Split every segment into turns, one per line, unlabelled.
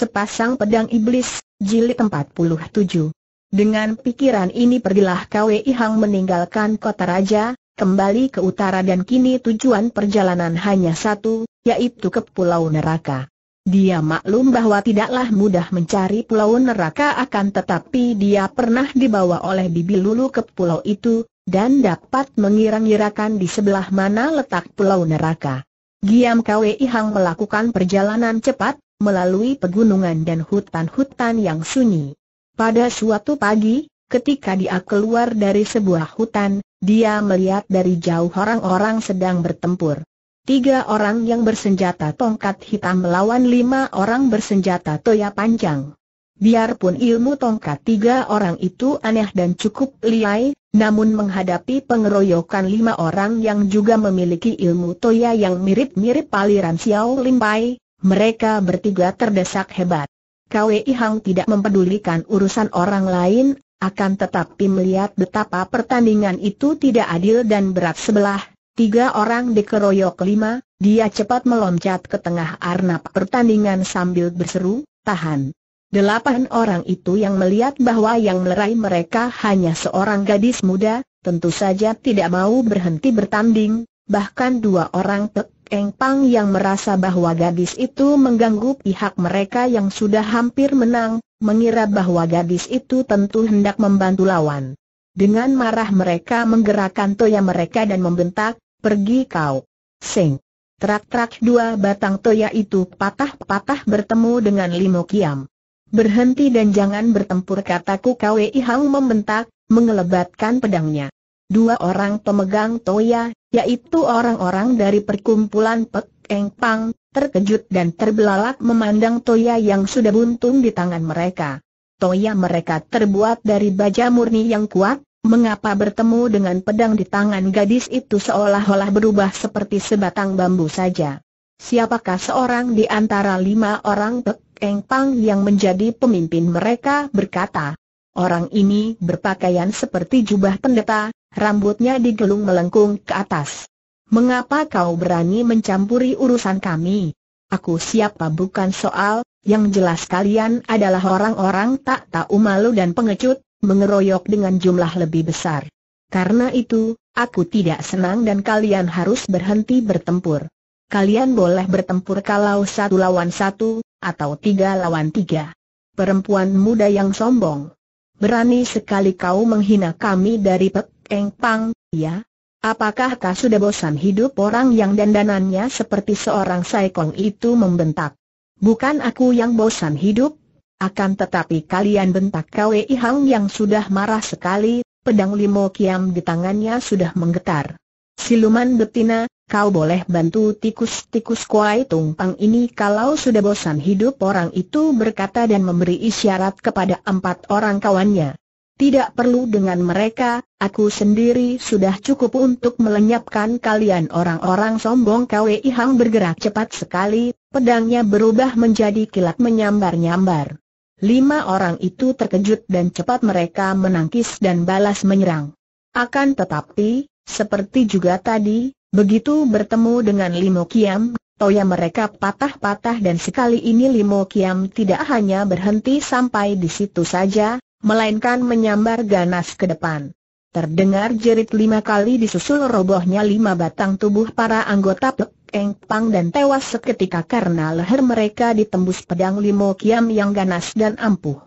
Sepasang Pedang Iblis, Jilid 47 Dengan pikiran ini pergilah KWI Hang meninggalkan kota raja, kembali ke utara dan kini tujuan perjalanan hanya satu, yaitu ke Pulau Neraka. Dia maklum bahwa tidaklah mudah mencari Pulau Neraka akan tetapi dia pernah dibawa oleh Bibi Lulu ke pulau itu, dan dapat mengira-ngirakan di sebelah mana letak Pulau Neraka. Giam KWI Hang melakukan perjalanan cepat, melalui pegunungan dan hutan-hutan yang sunyi. Pada suatu pagi, ketika dia keluar dari sebuah hutan, dia melihat dari jauh orang-orang sedang bertempur. Tiga orang yang bersenjata tongkat hitam melawan lima orang bersenjata toya panjang. Biarpun ilmu tongkat tiga orang itu aneh dan cukup liai, namun menghadapi pengeroyokan lima orang yang juga memiliki ilmu toya yang mirip-mirip aliran Xiao Limpai, mereka bertiga terdesak hebat. Kwei Hang tidak mempedulikan urusan orang lain, akan tetapi melihat betapa pertandingan itu tidak adil dan berat sebelah, tiga orang dikeroyok lima, dia cepat meloncat ke tengah arnab pertandingan sambil berseru, tahan. Delapan orang itu yang melihat bahwa yang melerai mereka hanya seorang gadis muda, tentu saja tidak mau berhenti bertanding, bahkan dua orang tek Eng Pang yang merasa bahwa gadis itu mengganggu pihak mereka yang sudah hampir menang, mengira bahwa gadis itu tentu hendak membantu lawan. Dengan marah mereka menggerakkan toya mereka dan membentak, pergi kau. Sing. Trak-trak dua batang toya itu patah-patah bertemu dengan Limo Kiam. Berhenti dan jangan bertempur kataku Kwei Hang membentak, mengelebatkan pedangnya dua orang pemegang toya, yaitu orang-orang dari perkumpulan Pek Eng Pang, terkejut dan terbelalak memandang toya yang sudah buntung di tangan mereka. Toya mereka terbuat dari baja murni yang kuat, mengapa bertemu dengan pedang di tangan gadis itu seolah-olah berubah seperti sebatang bambu saja. Siapakah seorang di antara lima orang Pek Eng Pang yang menjadi pemimpin mereka berkata, Orang ini berpakaian seperti jubah pendeta, rambutnya digelung melengkung ke atas. Mengapa kau berani mencampuri urusan kami? Aku siapa bukan soal, yang jelas kalian adalah orang-orang tak tahu malu dan pengecut, mengeroyok dengan jumlah lebih besar. Karena itu, aku tidak senang dan kalian harus berhenti bertempur. Kalian boleh bertempur kalau satu lawan satu, atau tiga lawan tiga. Perempuan muda yang sombong. Berani sekali kau menghina kami dari pep Eng Pang, ya? Apakah kau sudah bosan hidup orang yang dandanannya seperti seorang saikong itu membentak? Bukan aku yang bosan hidup, akan tetapi kalian bentak kau Kwei Hang yang sudah marah sekali, pedang limo kiam di tangannya sudah menggetar. Siluman betina, kau boleh bantu tikus-tikus kuai tungpang ini kalau sudah bosan hidup orang itu berkata dan memberi isyarat kepada empat orang kawannya. Tidak perlu dengan mereka, Aku sendiri sudah cukup untuk melenyapkan kalian orang-orang sombong KWI Hang bergerak cepat sekali, pedangnya berubah menjadi kilat menyambar-nyambar. Lima orang itu terkejut dan cepat mereka menangkis dan balas menyerang. Akan tetapi, seperti juga tadi, begitu bertemu dengan Limo Kiam, toya mereka patah-patah dan sekali ini Limo Kiam tidak hanya berhenti sampai di situ saja, melainkan menyambar ganas ke depan. Terdengar jerit lima kali disusul robohnya lima batang tubuh para anggota Pek Eng Pang dan tewas seketika karena leher mereka ditembus pedang limo kiam yang ganas dan ampuh.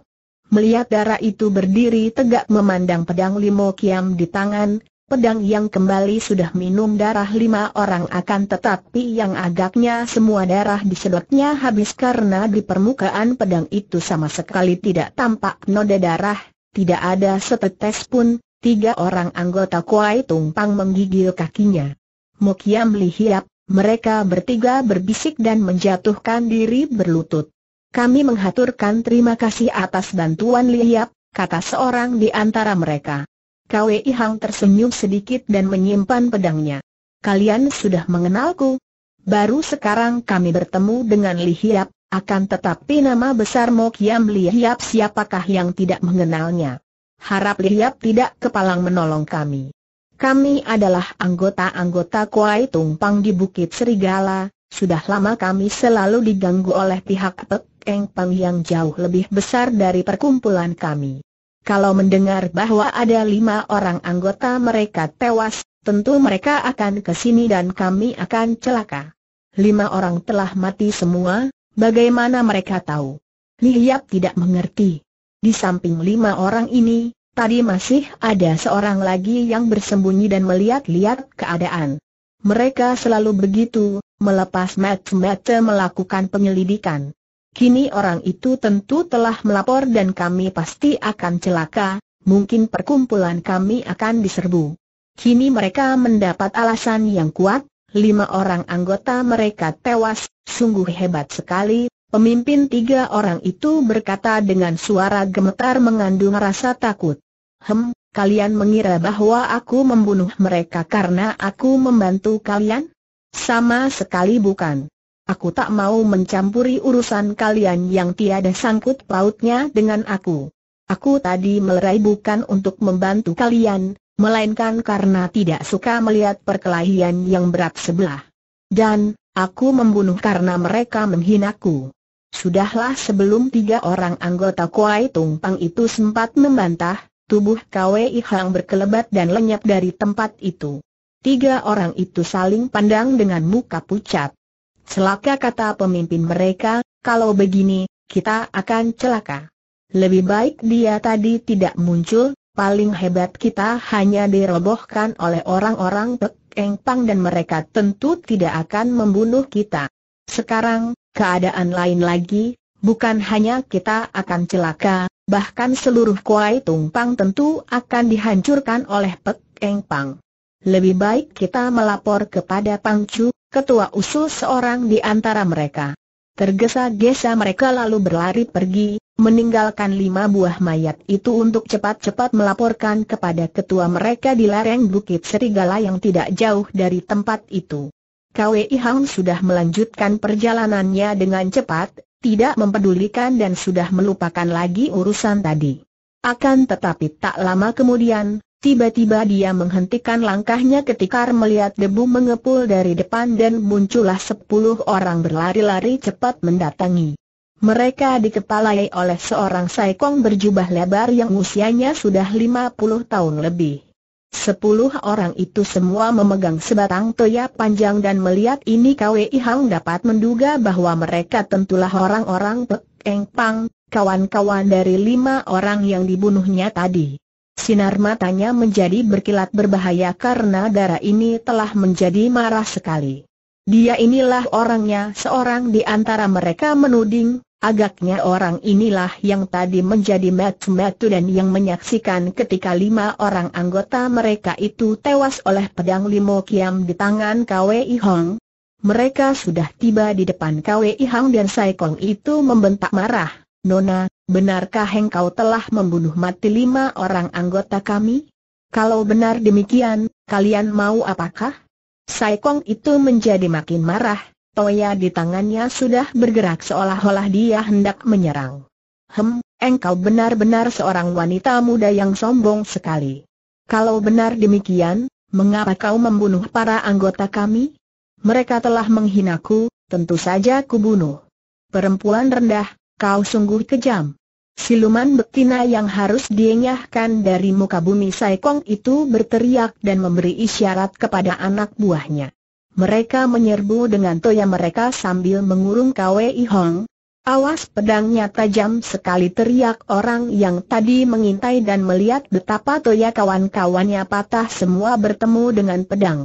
Melihat darah itu berdiri tegak memandang pedang limo kiam di tangan, pedang yang kembali sudah minum darah lima orang akan tetapi yang agaknya semua darah disedotnya habis karena di permukaan pedang itu sama sekali tidak tampak noda darah, tidak ada setetes pun, Tiga orang anggota Kuai Tumpang menggigil kakinya. Mokiam lihiap, mereka bertiga berbisik dan menjatuhkan diri berlutut. Kami menghaturkan terima kasih atas bantuan lihiap, kata seorang di antara mereka. Kwei Hang tersenyum sedikit dan menyimpan pedangnya. Kalian sudah mengenalku. Baru sekarang kami bertemu dengan lihiap, akan tetapi nama besar Mokiam lihiap siapakah yang tidak mengenalnya harap lihat tidak kepalang menolong kami. Kami adalah anggota-anggota Kuai Tumpang di Bukit Serigala, sudah lama kami selalu diganggu oleh pihak Pek Eng yang jauh lebih besar dari perkumpulan kami. Kalau mendengar bahwa ada lima orang anggota mereka tewas, tentu mereka akan ke sini dan kami akan celaka. Lima orang telah mati semua, bagaimana mereka tahu? Lihiap tidak mengerti. Di samping lima orang ini, tadi masih ada seorang lagi yang bersembunyi dan melihat-lihat keadaan. Mereka selalu begitu, melepas mata-mata melakukan penyelidikan. Kini orang itu tentu telah melapor dan kami pasti akan celaka, mungkin perkumpulan kami akan diserbu. Kini mereka mendapat alasan yang kuat, lima orang anggota mereka tewas, sungguh hebat sekali, Pemimpin tiga orang itu berkata dengan suara gemetar mengandung rasa takut. Hem, kalian mengira bahwa aku membunuh mereka karena aku membantu kalian? Sama sekali bukan. Aku tak mau mencampuri urusan kalian yang tiada sangkut pautnya dengan aku. Aku tadi melerai bukan untuk membantu kalian, melainkan karena tidak suka melihat perkelahian yang berat sebelah. Dan, aku membunuh karena mereka menghinaku. Sudahlah sebelum tiga orang anggota Kuai Tumpang itu sempat membantah, tubuh Kwei Hang berkelebat dan lenyap dari tempat itu. Tiga orang itu saling pandang dengan muka pucat. Celaka kata pemimpin mereka, kalau begini, kita akan celaka. Lebih baik dia tadi tidak muncul, paling hebat kita hanya dirobohkan oleh orang-orang Pek Pang dan mereka tentu tidak akan membunuh kita. Sekarang, keadaan lain lagi, bukan hanya kita akan celaka, bahkan seluruh Kuai pang tentu akan dihancurkan oleh Pek Eng Pang. Lebih baik kita melapor kepada Pang Chu, ketua usul seorang di antara mereka. Tergesa-gesa mereka lalu berlari pergi, meninggalkan lima buah mayat itu untuk cepat-cepat melaporkan kepada ketua mereka di lereng Bukit Serigala yang tidak jauh dari tempat itu. Kwei Hang sudah melanjutkan perjalanannya dengan cepat, tidak mempedulikan dan sudah melupakan lagi urusan tadi. Akan tetapi tak lama kemudian, tiba-tiba dia menghentikan langkahnya ketika melihat debu mengepul dari depan dan muncullah sepuluh orang berlari-lari cepat mendatangi. Mereka dikepalai oleh seorang saikong berjubah lebar yang usianya sudah 50 tahun lebih. Sepuluh orang itu semua memegang sebatang toya panjang dan melihat ini Kwei Hang dapat menduga bahwa mereka tentulah orang-orang Pek Pang, kawan-kawan dari lima orang yang dibunuhnya tadi. Sinar matanya menjadi berkilat berbahaya karena darah ini telah menjadi marah sekali. Dia inilah orangnya seorang di antara mereka menuding, Agaknya orang inilah yang tadi menjadi metu-metu dan yang menyaksikan ketika lima orang anggota mereka itu tewas oleh pedang limo kiam di tangan KWI Hong. Mereka sudah tiba di depan KWI Hong dan Sai Kong itu membentak marah. Nona, benarkah engkau telah membunuh mati lima orang anggota kami? Kalau benar demikian, kalian mau apakah? Sai Kong itu menjadi makin marah, Toya di tangannya sudah bergerak seolah-olah dia hendak menyerang. Hem, engkau benar-benar seorang wanita muda yang sombong sekali. Kalau benar demikian, mengapa kau membunuh para anggota kami? Mereka telah menghinaku, tentu saja kubunuh. Perempuan rendah, kau sungguh kejam. Siluman betina yang harus dienyahkan dari muka bumi Saikong itu berteriak dan memberi isyarat kepada anak buahnya. Mereka menyerbu dengan toya mereka sambil mengurung Kwei Hong. Awas pedangnya tajam sekali teriak orang yang tadi mengintai dan melihat betapa toya kawan-kawannya patah semua bertemu dengan pedang.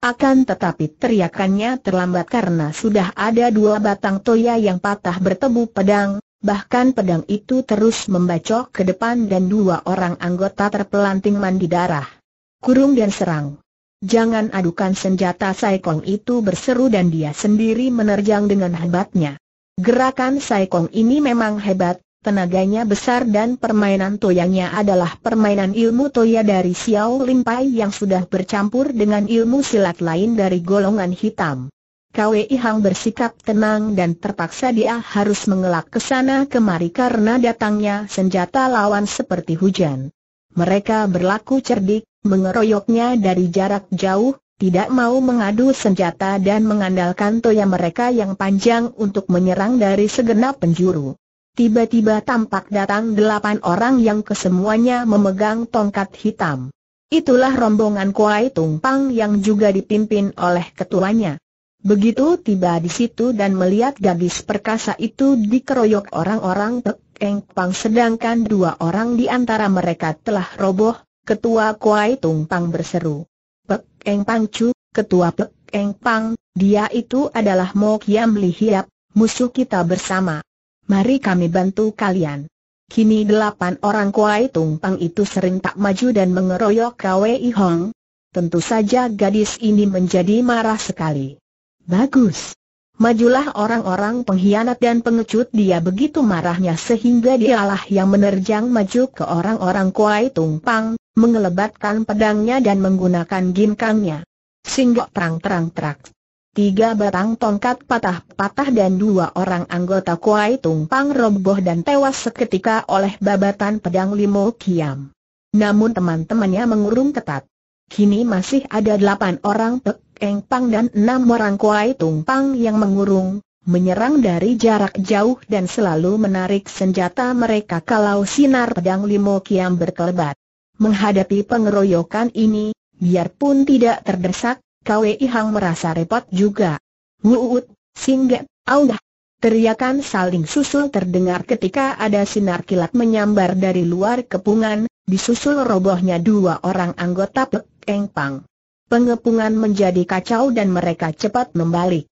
Akan tetapi teriakannya terlambat karena sudah ada dua batang toya yang patah bertemu pedang, bahkan pedang itu terus membacok ke depan dan dua orang anggota terpelanting mandi darah. Kurung dan serang. Jangan adukan senjata Saikong itu berseru dan dia sendiri menerjang dengan hebatnya. Gerakan Saikong ini memang hebat, tenaganya besar dan permainan toyanya adalah permainan ilmu toya dari Xiao Limpai yang sudah bercampur dengan ilmu silat lain dari golongan hitam. Kwei Hang bersikap tenang dan terpaksa dia harus mengelak ke sana kemari karena datangnya senjata lawan seperti hujan. Mereka berlaku cerdik, mengeroyoknya dari jarak jauh, tidak mau mengadu senjata dan mengandalkan toya mereka yang panjang untuk menyerang dari segenap penjuru. Tiba-tiba tampak datang delapan orang yang kesemuanya memegang tongkat hitam. Itulah rombongan Kuai Tumpang yang juga dipimpin oleh ketuanya. Begitu tiba di situ dan melihat gadis perkasa itu dikeroyok orang-orang Pek Pang sedangkan dua orang di antara mereka telah roboh, Ketua Kuai Pang berseru. Pek Eng pang Chu, Ketua Pek Eng Pang, dia itu adalah Mo Kiam Li Hiap, musuh kita bersama. Mari kami bantu kalian. Kini delapan orang Kuai Pang itu sering tak maju dan mengeroyok Kwei Hong. Tentu saja gadis ini menjadi marah sekali. Bagus. Majulah orang-orang pengkhianat dan pengecut dia begitu marahnya sehingga dialah yang menerjang maju ke orang-orang Kuai Pang mengelebatkan pedangnya dan menggunakan ginkangnya. Singgok terang-terang terak. Tiga batang tongkat patah-patah dan dua orang anggota Kuai Tumpang roboh dan tewas seketika oleh babatan pedang Limo Kiam. Namun teman-temannya mengurung ketat. Kini masih ada delapan orang Pek Pang dan enam orang Kuai Tumpang yang mengurung, menyerang dari jarak jauh dan selalu menarik senjata mereka kalau sinar pedang Limo Kiam berkelebat. Menghadapi pengeroyokan ini, biarpun tidak terdesak, Kwi Hang merasa repot juga. Wuut, singgah, audah. Teriakan saling susul terdengar ketika ada sinar kilat menyambar dari luar kepungan, disusul robohnya dua orang anggota Pek Pang. Pengepungan menjadi kacau dan mereka cepat membalik.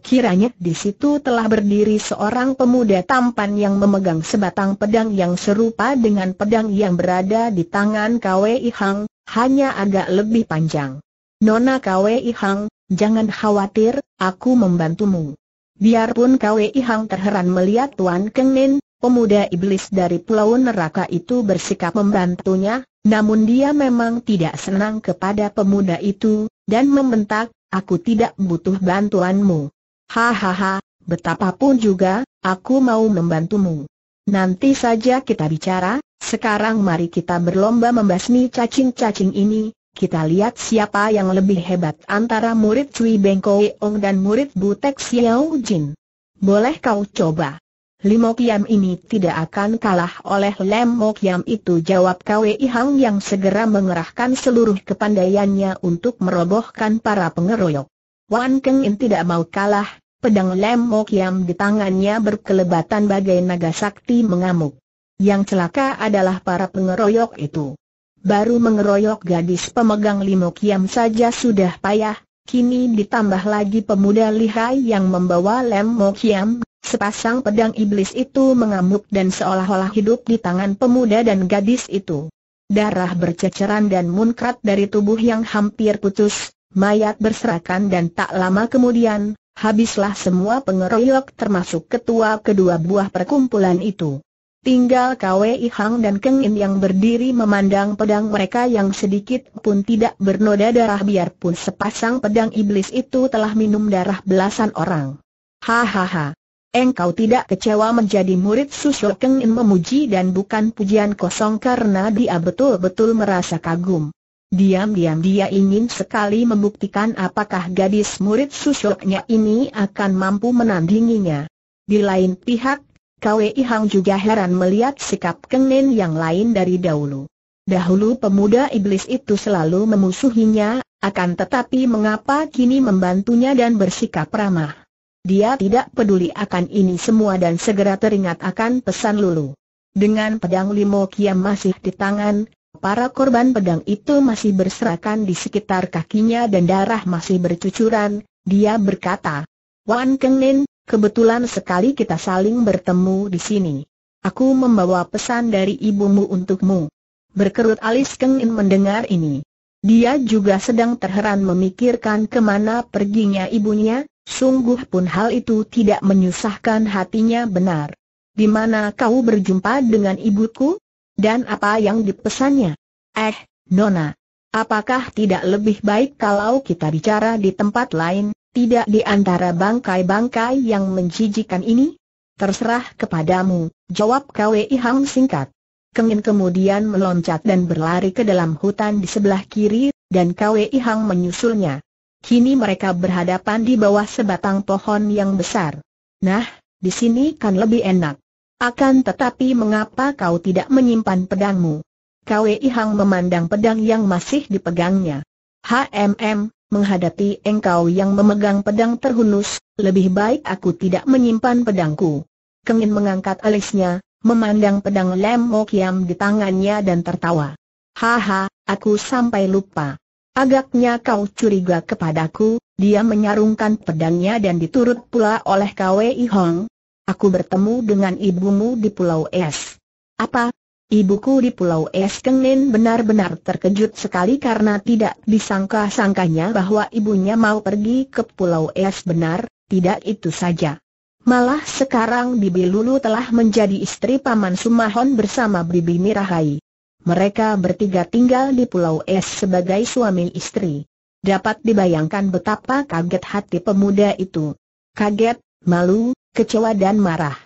Kiranya di situ telah berdiri seorang pemuda tampan yang memegang sebatang pedang yang serupa dengan pedang yang berada di tangan Kwei Hang, hanya agak lebih panjang. Nona Kwei Hang, jangan khawatir, aku membantumu. Biarpun Kwei Hang terheran melihat Tuan Kengin, pemuda iblis dari pulau neraka itu bersikap membantunya, namun dia memang tidak senang kepada pemuda itu, dan membentak, aku tidak butuh bantuanmu. Hahaha, betapapun juga, aku mau membantumu. Nanti saja kita bicara, sekarang mari kita berlomba membasmi cacing-cacing ini, kita lihat siapa yang lebih hebat antara murid Cui Beng Ong dan murid Butek Xiao Jin. Boleh kau coba. Limo ini tidak akan kalah oleh Lemokiam itu jawab Kwei Hang yang segera mengerahkan seluruh kepandaiannya untuk merobohkan para pengeroyok. Wan Keng In tidak mau kalah, pedang Lem Mok Yam di tangannya berkelebatan bagai naga sakti mengamuk. Yang celaka adalah para pengeroyok itu. Baru mengeroyok gadis pemegang Limo Kiam saja sudah payah, kini ditambah lagi pemuda lihai yang membawa Lem Mok Yam, sepasang pedang iblis itu mengamuk dan seolah-olah hidup di tangan pemuda dan gadis itu. Darah berceceran dan munkrat dari tubuh yang hampir putus, mayat berserakan dan tak lama kemudian, habislah semua pengeroyok termasuk ketua kedua buah perkumpulan itu. Tinggal Kwei Hang dan Keng In yang berdiri memandang pedang mereka yang sedikit pun tidak bernoda darah biarpun sepasang pedang iblis itu telah minum darah belasan orang. Hahaha. Engkau tidak kecewa menjadi murid Susul Keng In memuji dan bukan pujian kosong karena dia betul-betul merasa kagum. Diam-diam dia ingin sekali membuktikan apakah gadis murid susuknya ini akan mampu menandinginya. Di lain pihak, Kwei Hang juga heran melihat sikap Keng yang lain dari dahulu. Dahulu pemuda iblis itu selalu memusuhinya, akan tetapi mengapa kini membantunya dan bersikap ramah. Dia tidak peduli akan ini semua dan segera teringat akan pesan Lulu. Dengan pedang Limo Kiam masih di tangan, Para korban pedang itu masih berserakan di sekitar kakinya dan darah masih bercucuran, dia berkata, Wan Keng Nin, kebetulan sekali kita saling bertemu di sini. Aku membawa pesan dari ibumu untukmu. Berkerut alis Keng Nin mendengar ini. Dia juga sedang terheran memikirkan kemana perginya ibunya, sungguh pun hal itu tidak menyusahkan hatinya benar. Di mana kau berjumpa dengan ibuku? Dan apa yang dipesannya? Eh, Nona. Apakah tidak lebih baik kalau kita bicara di tempat lain, tidak di antara bangkai-bangkai yang menjijikan ini? Terserah kepadamu, jawab KWI Hang singkat. Kengin kemudian meloncat dan berlari ke dalam hutan di sebelah kiri, dan KWI Hang menyusulnya. Kini mereka berhadapan di bawah sebatang pohon yang besar. Nah, di sini kan lebih enak. Akan tetapi mengapa kau tidak menyimpan pedangmu? Kwei ihang memandang pedang yang masih dipegangnya. HMM, menghadapi engkau yang memegang pedang terhunus, lebih baik aku tidak menyimpan pedangku. Kengin mengangkat alisnya, memandang pedang Lem Mokiam di tangannya dan tertawa. Haha, aku sampai lupa. Agaknya kau curiga kepadaku, dia menyarungkan pedangnya dan diturut pula oleh Kwei ihang. Aku bertemu dengan ibumu di Pulau Es. Apa? Ibuku di Pulau Es Kengin benar-benar terkejut sekali karena tidak disangka-sangkanya bahwa ibunya mau pergi ke Pulau Es benar, tidak itu saja. Malah sekarang Bibi Lulu telah menjadi istri Paman Sumahon bersama Bibi Mirahai. Mereka bertiga tinggal di Pulau Es sebagai suami istri. Dapat dibayangkan betapa kaget hati pemuda itu. Kaget, malu, kecewa dan marah.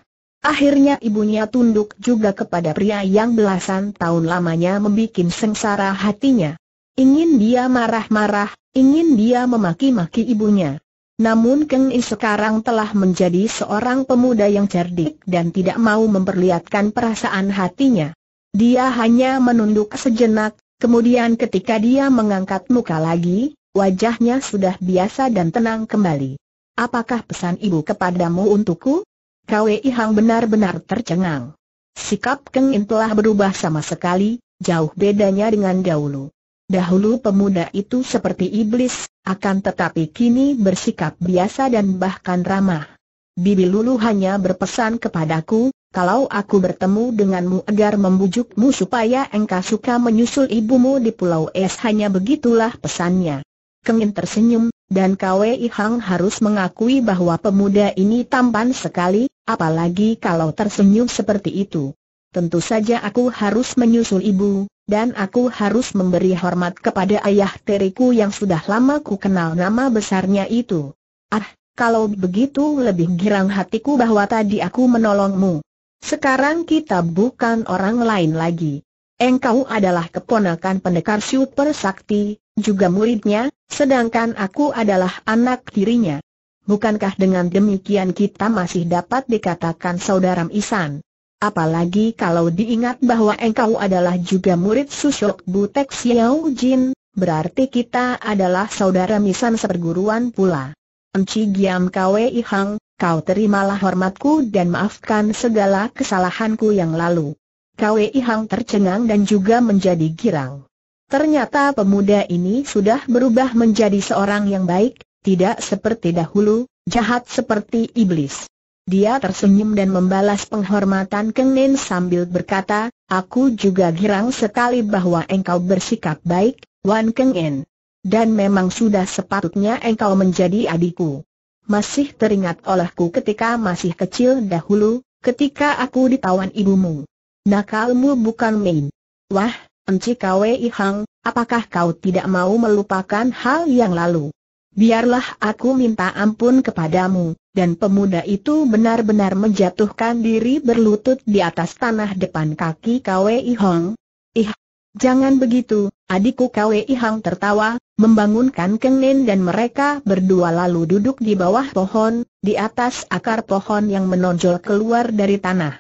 Akhirnya ibunya tunduk juga kepada pria yang belasan tahun lamanya membuat sengsara hatinya. Ingin dia marah-marah, ingin dia memaki-maki ibunya. Namun Keng I sekarang telah menjadi seorang pemuda yang cerdik dan tidak mau memperlihatkan perasaan hatinya. Dia hanya menunduk sejenak, kemudian ketika dia mengangkat muka lagi, wajahnya sudah biasa dan tenang kembali. Apakah pesan ibu kepadamu untukku? Kwei Hang benar-benar tercengang. Sikap Keng In telah berubah sama sekali, jauh bedanya dengan dahulu. Dahulu pemuda itu seperti iblis, akan tetapi kini bersikap biasa dan bahkan ramah. Bibi Lulu hanya berpesan kepadaku, kalau aku bertemu denganmu agar membujukmu supaya engkau suka menyusul ibumu di Pulau Es hanya begitulah pesannya. Kengin tersenyum, dan Kwei Hang harus mengakui bahwa pemuda ini tampan sekali, apalagi kalau tersenyum seperti itu. Tentu saja aku harus menyusul ibu, dan aku harus memberi hormat kepada ayah teriku yang sudah lama ku kenal nama besarnya itu. Ah, kalau begitu lebih girang hatiku bahwa tadi aku menolongmu. Sekarang kita bukan orang lain lagi. Engkau adalah keponakan pendekar super sakti, juga muridnya, sedangkan aku adalah anak tirinya. Bukankah dengan demikian kita masih dapat dikatakan saudara Isan? Apalagi kalau diingat bahwa engkau adalah juga murid Susok Butek Xiao Jin, berarti kita adalah saudara misan seperguruan pula. Enci Giam Kwe Hang, kau terimalah hormatku dan maafkan segala kesalahanku yang lalu. Kwe Hang tercengang dan juga menjadi girang. Ternyata pemuda ini sudah berubah menjadi seorang yang baik, tidak seperti dahulu, jahat seperti iblis. Dia tersenyum dan membalas penghormatan Keng sambil berkata, Aku juga girang sekali bahwa engkau bersikap baik, Wan Keng Dan memang sudah sepatutnya engkau menjadi adikku. Masih teringat olehku ketika masih kecil dahulu, ketika aku ditawan ibumu. Nakalmu bukan main. Wah, Enci Kwei Hang, apakah kau tidak mau melupakan hal yang lalu? Biarlah aku minta ampun kepadamu, dan pemuda itu benar-benar menjatuhkan diri berlutut di atas tanah depan kaki Kwei Hang. Ih, jangan begitu, adikku Kwei Hang tertawa, membangunkan Kengnin dan mereka berdua lalu duduk di bawah pohon, di atas akar pohon yang menonjol keluar dari tanah.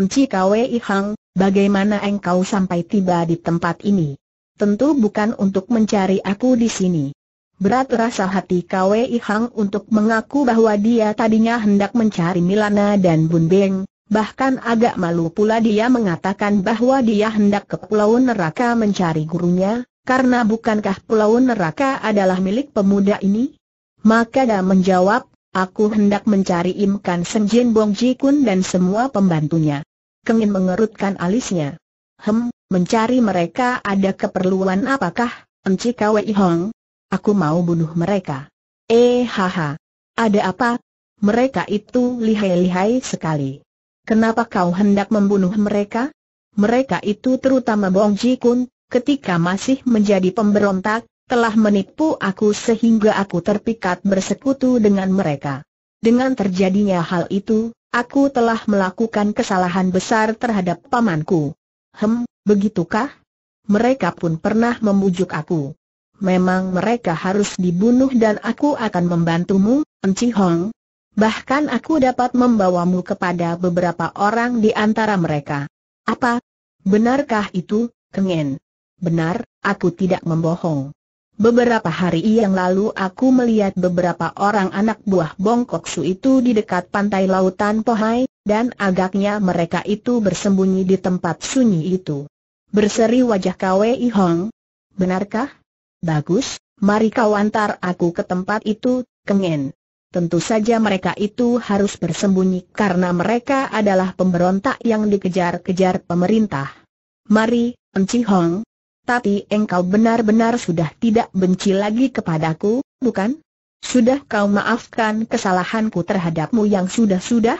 Enci Kwei Hang, Bagaimana engkau sampai tiba di tempat ini? Tentu bukan untuk mencari aku di sini. Berat rasa hati Kwei Hang untuk mengaku bahwa dia tadinya hendak mencari Milana dan Bun Beng, bahkan agak malu pula dia mengatakan bahwa dia hendak ke Pulau Neraka mencari gurunya, karena bukankah Pulau Neraka adalah milik pemuda ini? Maka dia menjawab, aku hendak mencari Imkan Senjin Bong Ji Kun dan semua pembantunya. Kengin mengerutkan alisnya. Hem, mencari mereka ada keperluan apakah, Enci Kwei Hong? Aku mau bunuh mereka. Eh haha. Ada apa? Mereka itu lihai-lihai sekali. Kenapa kau hendak membunuh mereka? Mereka itu terutama Bong Ji Kun, ketika masih menjadi pemberontak, telah menipu aku sehingga aku terpikat bersekutu dengan mereka. Dengan terjadinya hal itu, Aku telah melakukan kesalahan besar terhadap pamanku. Hem, begitukah? Mereka pun pernah membujuk aku. Memang mereka harus dibunuh dan aku akan membantumu, Enci Hong. Bahkan aku dapat membawamu kepada beberapa orang di antara mereka. Apa? Benarkah itu, Kengen? Benar, aku tidak membohong. Beberapa hari yang lalu aku melihat beberapa orang anak buah bongkok su itu di dekat pantai lautan Pohai, dan agaknya mereka itu bersembunyi di tempat sunyi itu. Berseri wajah Kwei Hong. Benarkah? Bagus, mari kau antar aku ke tempat itu, kengen. Tentu saja mereka itu harus bersembunyi karena mereka adalah pemberontak yang dikejar-kejar pemerintah. Mari, Enci Hong, tapi engkau benar-benar sudah tidak benci lagi kepadaku, bukan? Sudah kau maafkan kesalahanku terhadapmu yang sudah-sudah?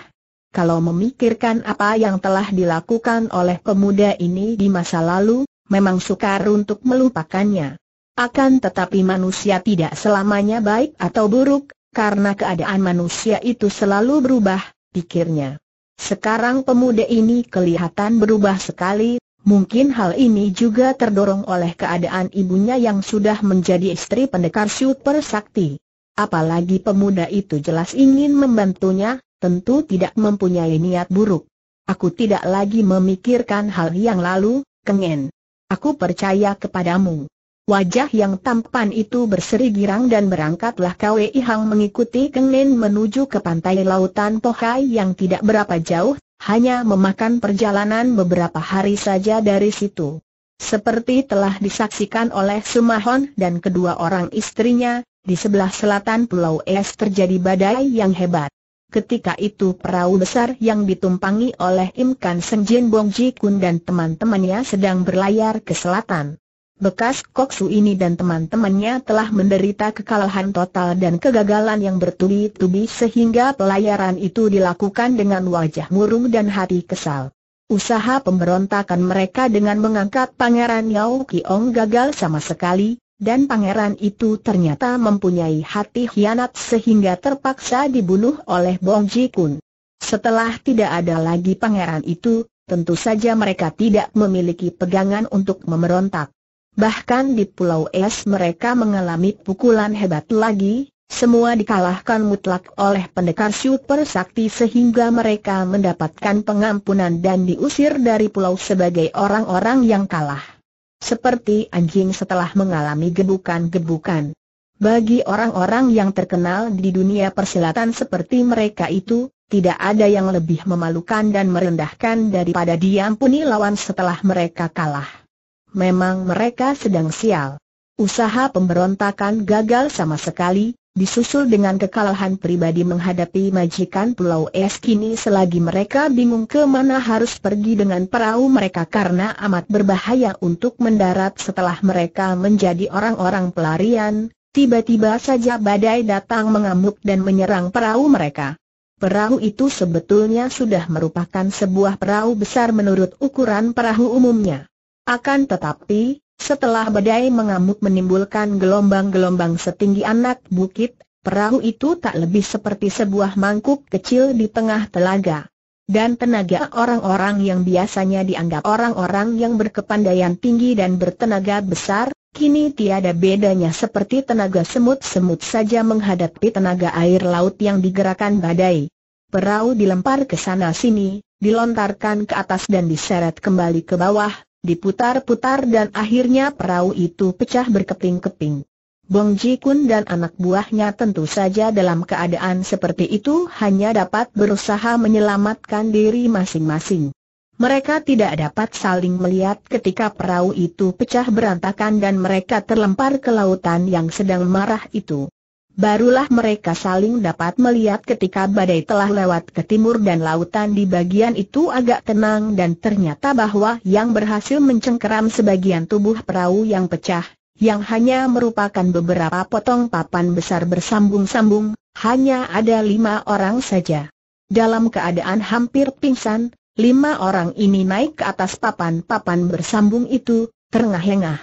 Kalau memikirkan apa yang telah dilakukan oleh pemuda ini di masa lalu, memang sukar untuk melupakannya. Akan tetapi manusia tidak selamanya baik atau buruk, karena keadaan manusia itu selalu berubah, pikirnya. Sekarang pemuda ini kelihatan berubah sekali, Mungkin hal ini juga terdorong oleh keadaan ibunya yang sudah menjadi istri pendekar super sakti. Apalagi pemuda itu jelas ingin membantunya, tentu tidak mempunyai niat buruk. Aku tidak lagi memikirkan hal yang lalu, kengen. Aku percaya kepadamu. Wajah yang tampan itu berseri girang dan berangkatlah Kwei Hang mengikuti Kengen menuju ke pantai lautan Pohai yang tidak berapa jauh hanya memakan perjalanan beberapa hari saja dari situ. Seperti telah disaksikan oleh Sumahon dan kedua orang istrinya, di sebelah selatan Pulau Es terjadi badai yang hebat. Ketika itu perahu besar yang ditumpangi oleh Imkan Senjin Bongji Bong Kun dan teman-temannya sedang berlayar ke selatan. Bekas Koksu ini dan teman-temannya telah menderita kekalahan total dan kegagalan yang bertubi-tubi sehingga pelayaran itu dilakukan dengan wajah murung dan hati kesal. Usaha pemberontakan mereka dengan mengangkat Pangeran Yao Kiong gagal sama sekali, dan pangeran itu ternyata mempunyai hati hianat sehingga terpaksa dibunuh oleh Bong Ji Kun. Setelah tidak ada lagi pangeran itu, tentu saja mereka tidak memiliki pegangan untuk memberontak. Bahkan di Pulau Es mereka mengalami pukulan hebat lagi, semua dikalahkan mutlak oleh pendekar super sakti sehingga mereka mendapatkan pengampunan dan diusir dari pulau sebagai orang-orang yang kalah. Seperti anjing setelah mengalami gebukan-gebukan. Bagi orang-orang yang terkenal di dunia persilatan seperti mereka itu, tidak ada yang lebih memalukan dan merendahkan daripada diampuni lawan setelah mereka kalah. Memang mereka sedang sial. Usaha pemberontakan gagal sama sekali, disusul dengan kekalahan pribadi menghadapi majikan Pulau Es kini selagi mereka bingung ke mana harus pergi dengan perahu mereka karena amat berbahaya untuk mendarat setelah mereka menjadi orang-orang pelarian, tiba-tiba saja badai datang mengamuk dan menyerang perahu mereka. Perahu itu sebetulnya sudah merupakan sebuah perahu besar menurut ukuran perahu umumnya. Akan tetapi, setelah badai mengamuk menimbulkan gelombang-gelombang setinggi anak bukit, perahu itu tak lebih seperti sebuah mangkuk kecil di tengah telaga. Dan tenaga orang-orang yang biasanya dianggap orang-orang yang berkepandaian tinggi dan bertenaga besar, kini tiada bedanya seperti tenaga semut-semut saja menghadapi tenaga air laut yang digerakkan badai. Perahu dilempar ke sana-sini, dilontarkan ke atas dan diseret kembali ke bawah, diputar-putar dan akhirnya perahu itu pecah berkeping-keping. Bong Ji Kun dan anak buahnya tentu saja dalam keadaan seperti itu hanya dapat berusaha menyelamatkan diri masing-masing. Mereka tidak dapat saling melihat ketika perahu itu pecah berantakan dan mereka terlempar ke lautan yang sedang marah itu. Barulah mereka saling dapat melihat ketika badai telah lewat ke timur dan lautan di bagian itu agak tenang dan ternyata bahwa yang berhasil mencengkeram sebagian tubuh perahu yang pecah, yang hanya merupakan beberapa potong papan besar bersambung-sambung, hanya ada lima orang saja. Dalam keadaan hampir pingsan, lima orang ini naik ke atas papan-papan bersambung itu, terengah-engah.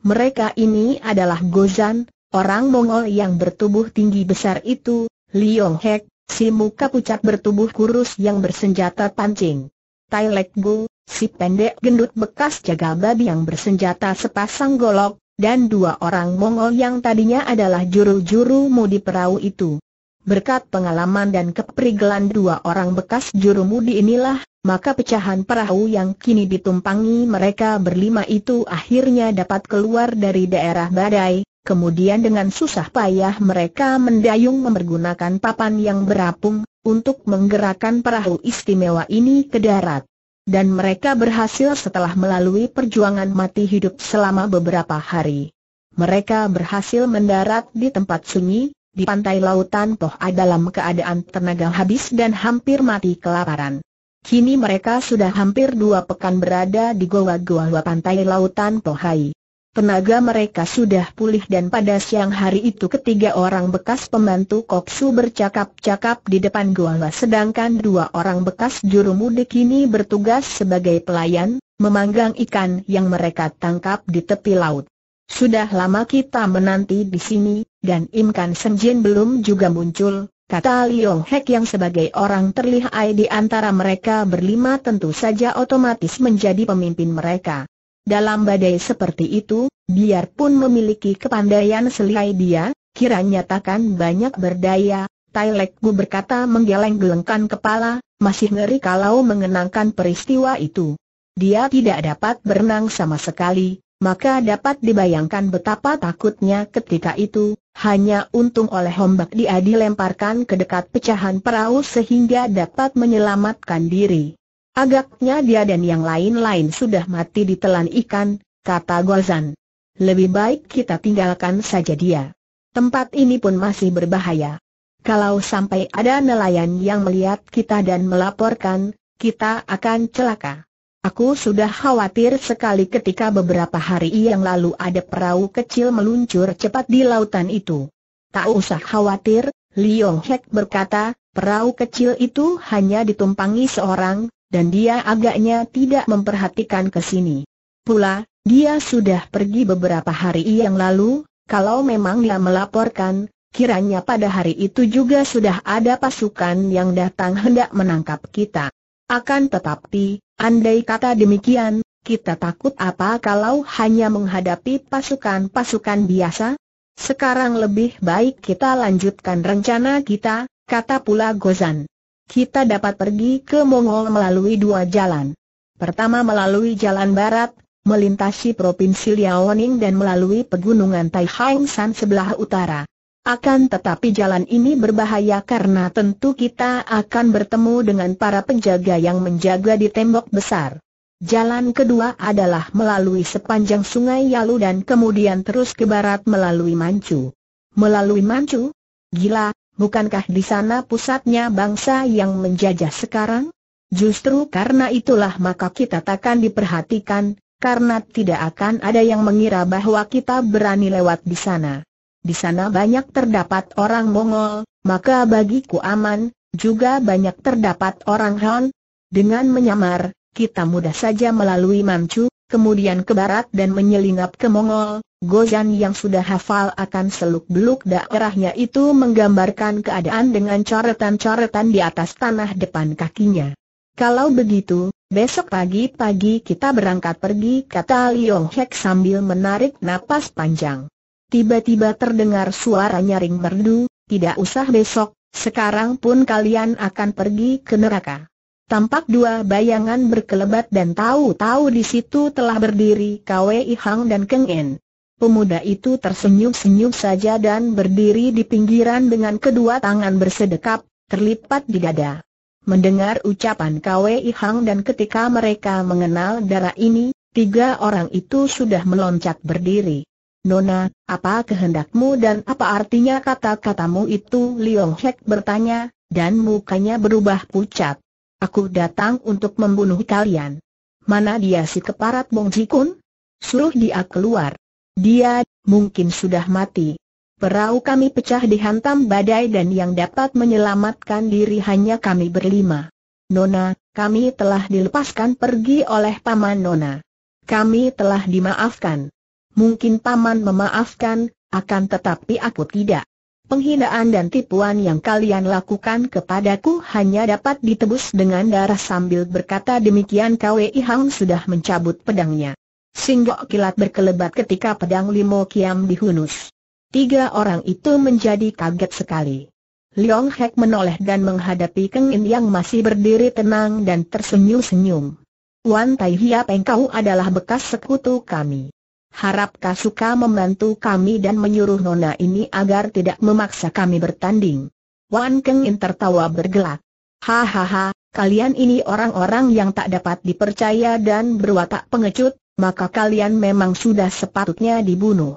Mereka ini adalah Gozan, Orang Mongol yang bertubuh tinggi besar itu, Liong Hek, si muka pucat bertubuh kurus yang bersenjata pancing. Tai Lek Gu, si pendek gendut bekas jaga babi yang bersenjata sepasang golok, dan dua orang Mongol yang tadinya adalah juru juru di perahu itu. Berkat pengalaman dan keperigelan dua orang bekas juru mudi inilah, maka pecahan perahu yang kini ditumpangi mereka berlima itu akhirnya dapat keluar dari daerah badai, Kemudian dengan susah payah mereka mendayung memergunakan papan yang berapung, untuk menggerakkan perahu istimewa ini ke darat. Dan mereka berhasil setelah melalui perjuangan mati hidup selama beberapa hari. Mereka berhasil mendarat di tempat sunyi, di pantai lautan Toh dalam keadaan tenaga habis dan hampir mati kelaparan. Kini mereka sudah hampir dua pekan berada di goa-goa pantai lautan Pohai. Tenaga mereka sudah pulih dan pada siang hari itu ketiga orang bekas pembantu Koksu bercakap-cakap di depan gua sedangkan dua orang bekas juru mudik ini bertugas sebagai pelayan, memanggang ikan yang mereka tangkap di tepi laut. Sudah lama kita menanti di sini, dan Imkan Senjin belum juga muncul, kata Liong Hek yang sebagai orang terlihai di antara mereka berlima tentu saja otomatis menjadi pemimpin mereka. Dalam badai seperti itu, biarpun memiliki kepandaian selai dia, kiranya takkan banyak berdaya, Tai Lek Gu berkata menggeleng-gelengkan kepala, masih ngeri kalau mengenangkan peristiwa itu. Dia tidak dapat berenang sama sekali, maka dapat dibayangkan betapa takutnya ketika itu, hanya untung oleh ombak dia dilemparkan ke dekat pecahan perahu sehingga dapat menyelamatkan diri. Agaknya dia dan yang lain-lain sudah mati ditelan ikan, kata Gozan. Lebih baik kita tinggalkan saja dia. Tempat ini pun masih berbahaya. Kalau sampai ada nelayan yang melihat kita dan melaporkan, kita akan celaka. Aku sudah khawatir sekali ketika beberapa hari yang lalu ada perahu kecil meluncur cepat di lautan itu. Tak usah khawatir, Liong Hek berkata, perahu kecil itu hanya ditumpangi seorang, dan dia agaknya tidak memperhatikan ke sini. Pula, dia sudah pergi beberapa hari yang lalu, kalau memang dia melaporkan, kiranya pada hari itu juga sudah ada pasukan yang datang hendak menangkap kita. Akan tetapi, andai kata demikian, kita takut apa kalau hanya menghadapi pasukan-pasukan biasa? Sekarang lebih baik kita lanjutkan rencana kita, kata pula Gozan kita dapat pergi ke Mongol melalui dua jalan. Pertama melalui jalan barat, melintasi Provinsi Liaoning dan melalui pegunungan Taihang San sebelah utara. Akan tetapi jalan ini berbahaya karena tentu kita akan bertemu dengan para penjaga yang menjaga di tembok besar. Jalan kedua adalah melalui sepanjang sungai Yalu dan kemudian terus ke barat melalui Manchu. Melalui Manchu? Gila, Bukankah di sana pusatnya bangsa yang menjajah sekarang? Justru karena itulah maka kita takkan diperhatikan, karena tidak akan ada yang mengira bahwa kita berani lewat di sana. Di sana banyak terdapat orang Mongol, maka bagiku aman, juga banyak terdapat orang Han. Dengan menyamar, kita mudah saja melalui Manchu, kemudian ke barat dan menyelinap ke Mongol, Gozan yang sudah hafal akan seluk-beluk daerahnya itu menggambarkan keadaan dengan coretan-coretan di atas tanah depan kakinya. Kalau begitu, besok pagi-pagi kita berangkat pergi kata Liong Hek sambil menarik napas panjang. Tiba-tiba terdengar suara nyaring merdu, tidak usah besok, sekarang pun kalian akan pergi ke neraka. Tampak dua bayangan berkelebat dan tahu-tahu di situ telah berdiri Kwei Hang dan Keng En. Pemuda itu tersenyum-senyum saja dan berdiri di pinggiran dengan kedua tangan bersedekap, terlipat di dada. Mendengar ucapan Kwei Hang dan ketika mereka mengenal darah ini, tiga orang itu sudah meloncat berdiri. Nona, apa kehendakmu dan apa artinya kata-katamu itu? Liong Hek bertanya, dan mukanya berubah pucat. Aku datang untuk membunuh kalian. Mana dia si keparat Bong Jikun? Suruh dia keluar. Dia, mungkin sudah mati. Perahu kami pecah dihantam badai dan yang dapat menyelamatkan diri hanya kami berlima. Nona, kami telah dilepaskan pergi oleh Paman Nona. Kami telah dimaafkan. Mungkin Paman memaafkan, akan tetapi aku tidak. Penghinaan dan tipuan yang kalian lakukan kepadaku hanya dapat ditebus dengan darah sambil berkata demikian KWI Hang sudah mencabut pedangnya. Singgok kilat berkelebat ketika pedang Limo Kiam dihunus. Tiga orang itu menjadi kaget sekali. Leong Hek menoleh dan menghadapi Keng In yang masih berdiri tenang dan tersenyum-senyum. Wan Tai Hiap engkau adalah bekas sekutu kami. Harapkah suka membantu kami dan menyuruh nona ini agar tidak memaksa kami bertanding? Wan Keng In tertawa bergelak. Hahaha, kalian ini orang-orang yang tak dapat dipercaya dan berwatak pengecut, maka kalian memang sudah sepatutnya dibunuh.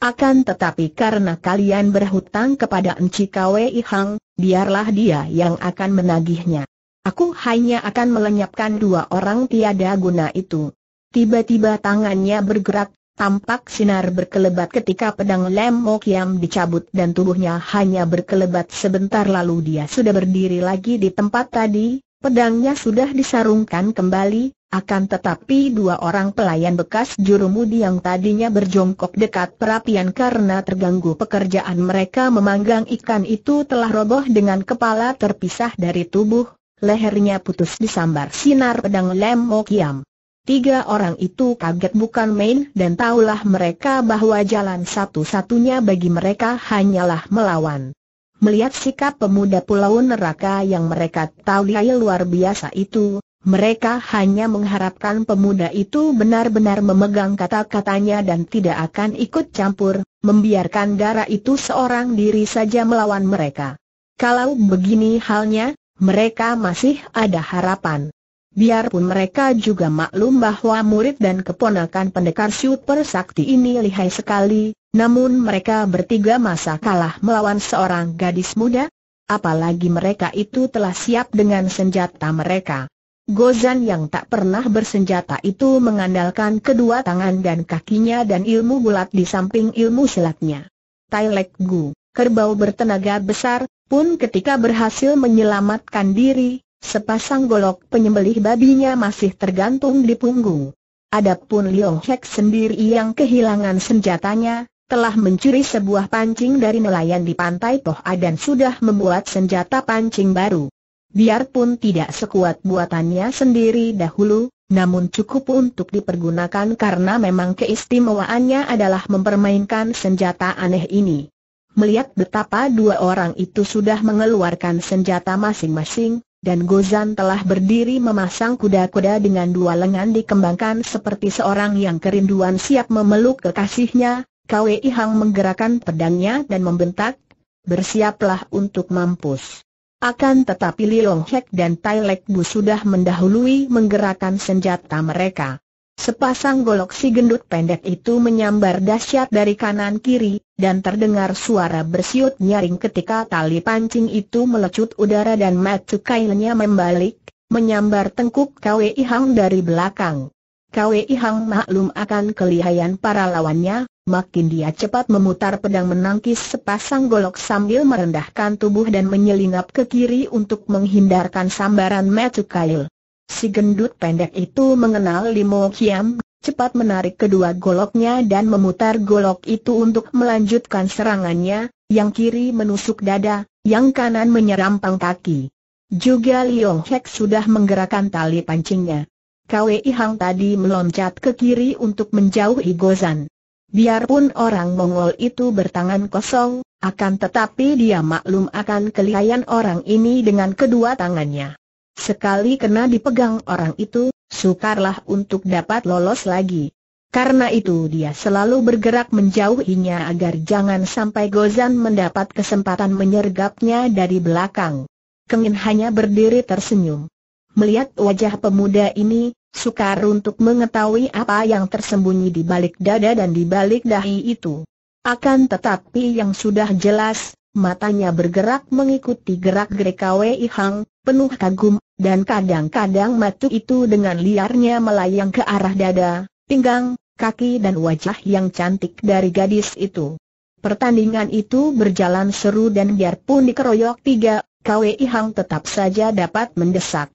Akan tetapi karena kalian berhutang kepada Enci Kwei Hang, biarlah dia yang akan menagihnya. Aku hanya akan melenyapkan dua orang tiada guna itu. Tiba-tiba tangannya bergerak, tampak sinar berkelebat ketika pedang Lem Mo Kiam dicabut dan tubuhnya hanya berkelebat sebentar lalu dia sudah berdiri lagi di tempat tadi, pedangnya sudah disarungkan kembali, akan tetapi dua orang pelayan bekas juru mudi yang tadinya berjongkok dekat perapian karena terganggu pekerjaan mereka memanggang ikan itu telah roboh dengan kepala terpisah dari tubuh, lehernya putus disambar sinar pedang Lem Mokiam. Tiga orang itu kaget bukan main dan tahulah mereka bahwa jalan satu-satunya bagi mereka hanyalah melawan. Melihat sikap pemuda pulau neraka yang mereka tahu luar biasa itu, mereka hanya mengharapkan pemuda itu benar-benar memegang kata-katanya dan tidak akan ikut campur, membiarkan darah itu seorang diri saja melawan mereka. Kalau begini halnya, mereka masih ada harapan. Biarpun mereka juga maklum bahwa murid dan keponakan pendekar super sakti ini lihai sekali, namun mereka bertiga masa kalah melawan seorang gadis muda? Apalagi mereka itu telah siap dengan senjata mereka. Gozan yang tak pernah bersenjata itu mengandalkan kedua tangan dan kakinya dan ilmu bulat di samping ilmu silatnya. Tailek Gu, kerbau bertenaga besar, pun ketika berhasil menyelamatkan diri, sepasang golok penyembelih babinya masih tergantung di punggung. Adapun Liu Hek sendiri yang kehilangan senjatanya, telah mencuri sebuah pancing dari nelayan di pantai A dan sudah membuat senjata pancing baru biarpun tidak sekuat buatannya sendiri dahulu, namun cukup untuk dipergunakan karena memang keistimewaannya adalah mempermainkan senjata aneh ini. Melihat betapa dua orang itu sudah mengeluarkan senjata masing-masing, dan Gozan telah berdiri memasang kuda-kuda dengan dua lengan dikembangkan seperti seorang yang kerinduan siap memeluk kekasihnya, Kwei Hang menggerakkan pedangnya dan membentak, bersiaplah untuk mampus. Akan tetapi Liong Hek dan Tai Lek Bu sudah mendahului menggerakkan senjata mereka. Sepasang golok si gendut pendek itu menyambar dahsyat dari kanan kiri, dan terdengar suara bersiut nyaring ketika tali pancing itu melecut udara dan matu kailnya membalik, menyambar tengkuk Kwei Hang dari belakang. Kwei Hang maklum akan kelihayan para lawannya, Makin dia cepat memutar pedang menangkis sepasang golok sambil merendahkan tubuh dan menyelinap ke kiri untuk menghindarkan sambaran Matthew Kyle. Si gendut pendek itu mengenal Limo Kiam, cepat menarik kedua goloknya dan memutar golok itu untuk melanjutkan serangannya, yang kiri menusuk dada, yang kanan menyerampang kaki. Juga Liong Hek sudah menggerakkan tali pancingnya. Kwei Hang tadi meloncat ke kiri untuk menjauhi Gozan. Biarpun orang Mongol itu bertangan kosong, akan tetapi dia maklum akan kelihayan orang ini dengan kedua tangannya. Sekali kena dipegang orang itu, sukarlah untuk dapat lolos lagi. Karena itu dia selalu bergerak menjauhinya agar jangan sampai Gozan mendapat kesempatan menyergapnya dari belakang. Kengin hanya berdiri tersenyum. Melihat wajah pemuda ini, Sukar untuk mengetahui apa yang tersembunyi di balik dada dan di balik dahi itu. Akan tetapi yang sudah jelas, matanya bergerak mengikuti gerak gerak Wei Hang, penuh kagum, dan kadang-kadang matu itu dengan liarnya melayang ke arah dada, pinggang, kaki dan wajah yang cantik dari gadis itu. Pertandingan itu berjalan seru dan biarpun dikeroyok tiga, Kwei Hang tetap saja dapat mendesak.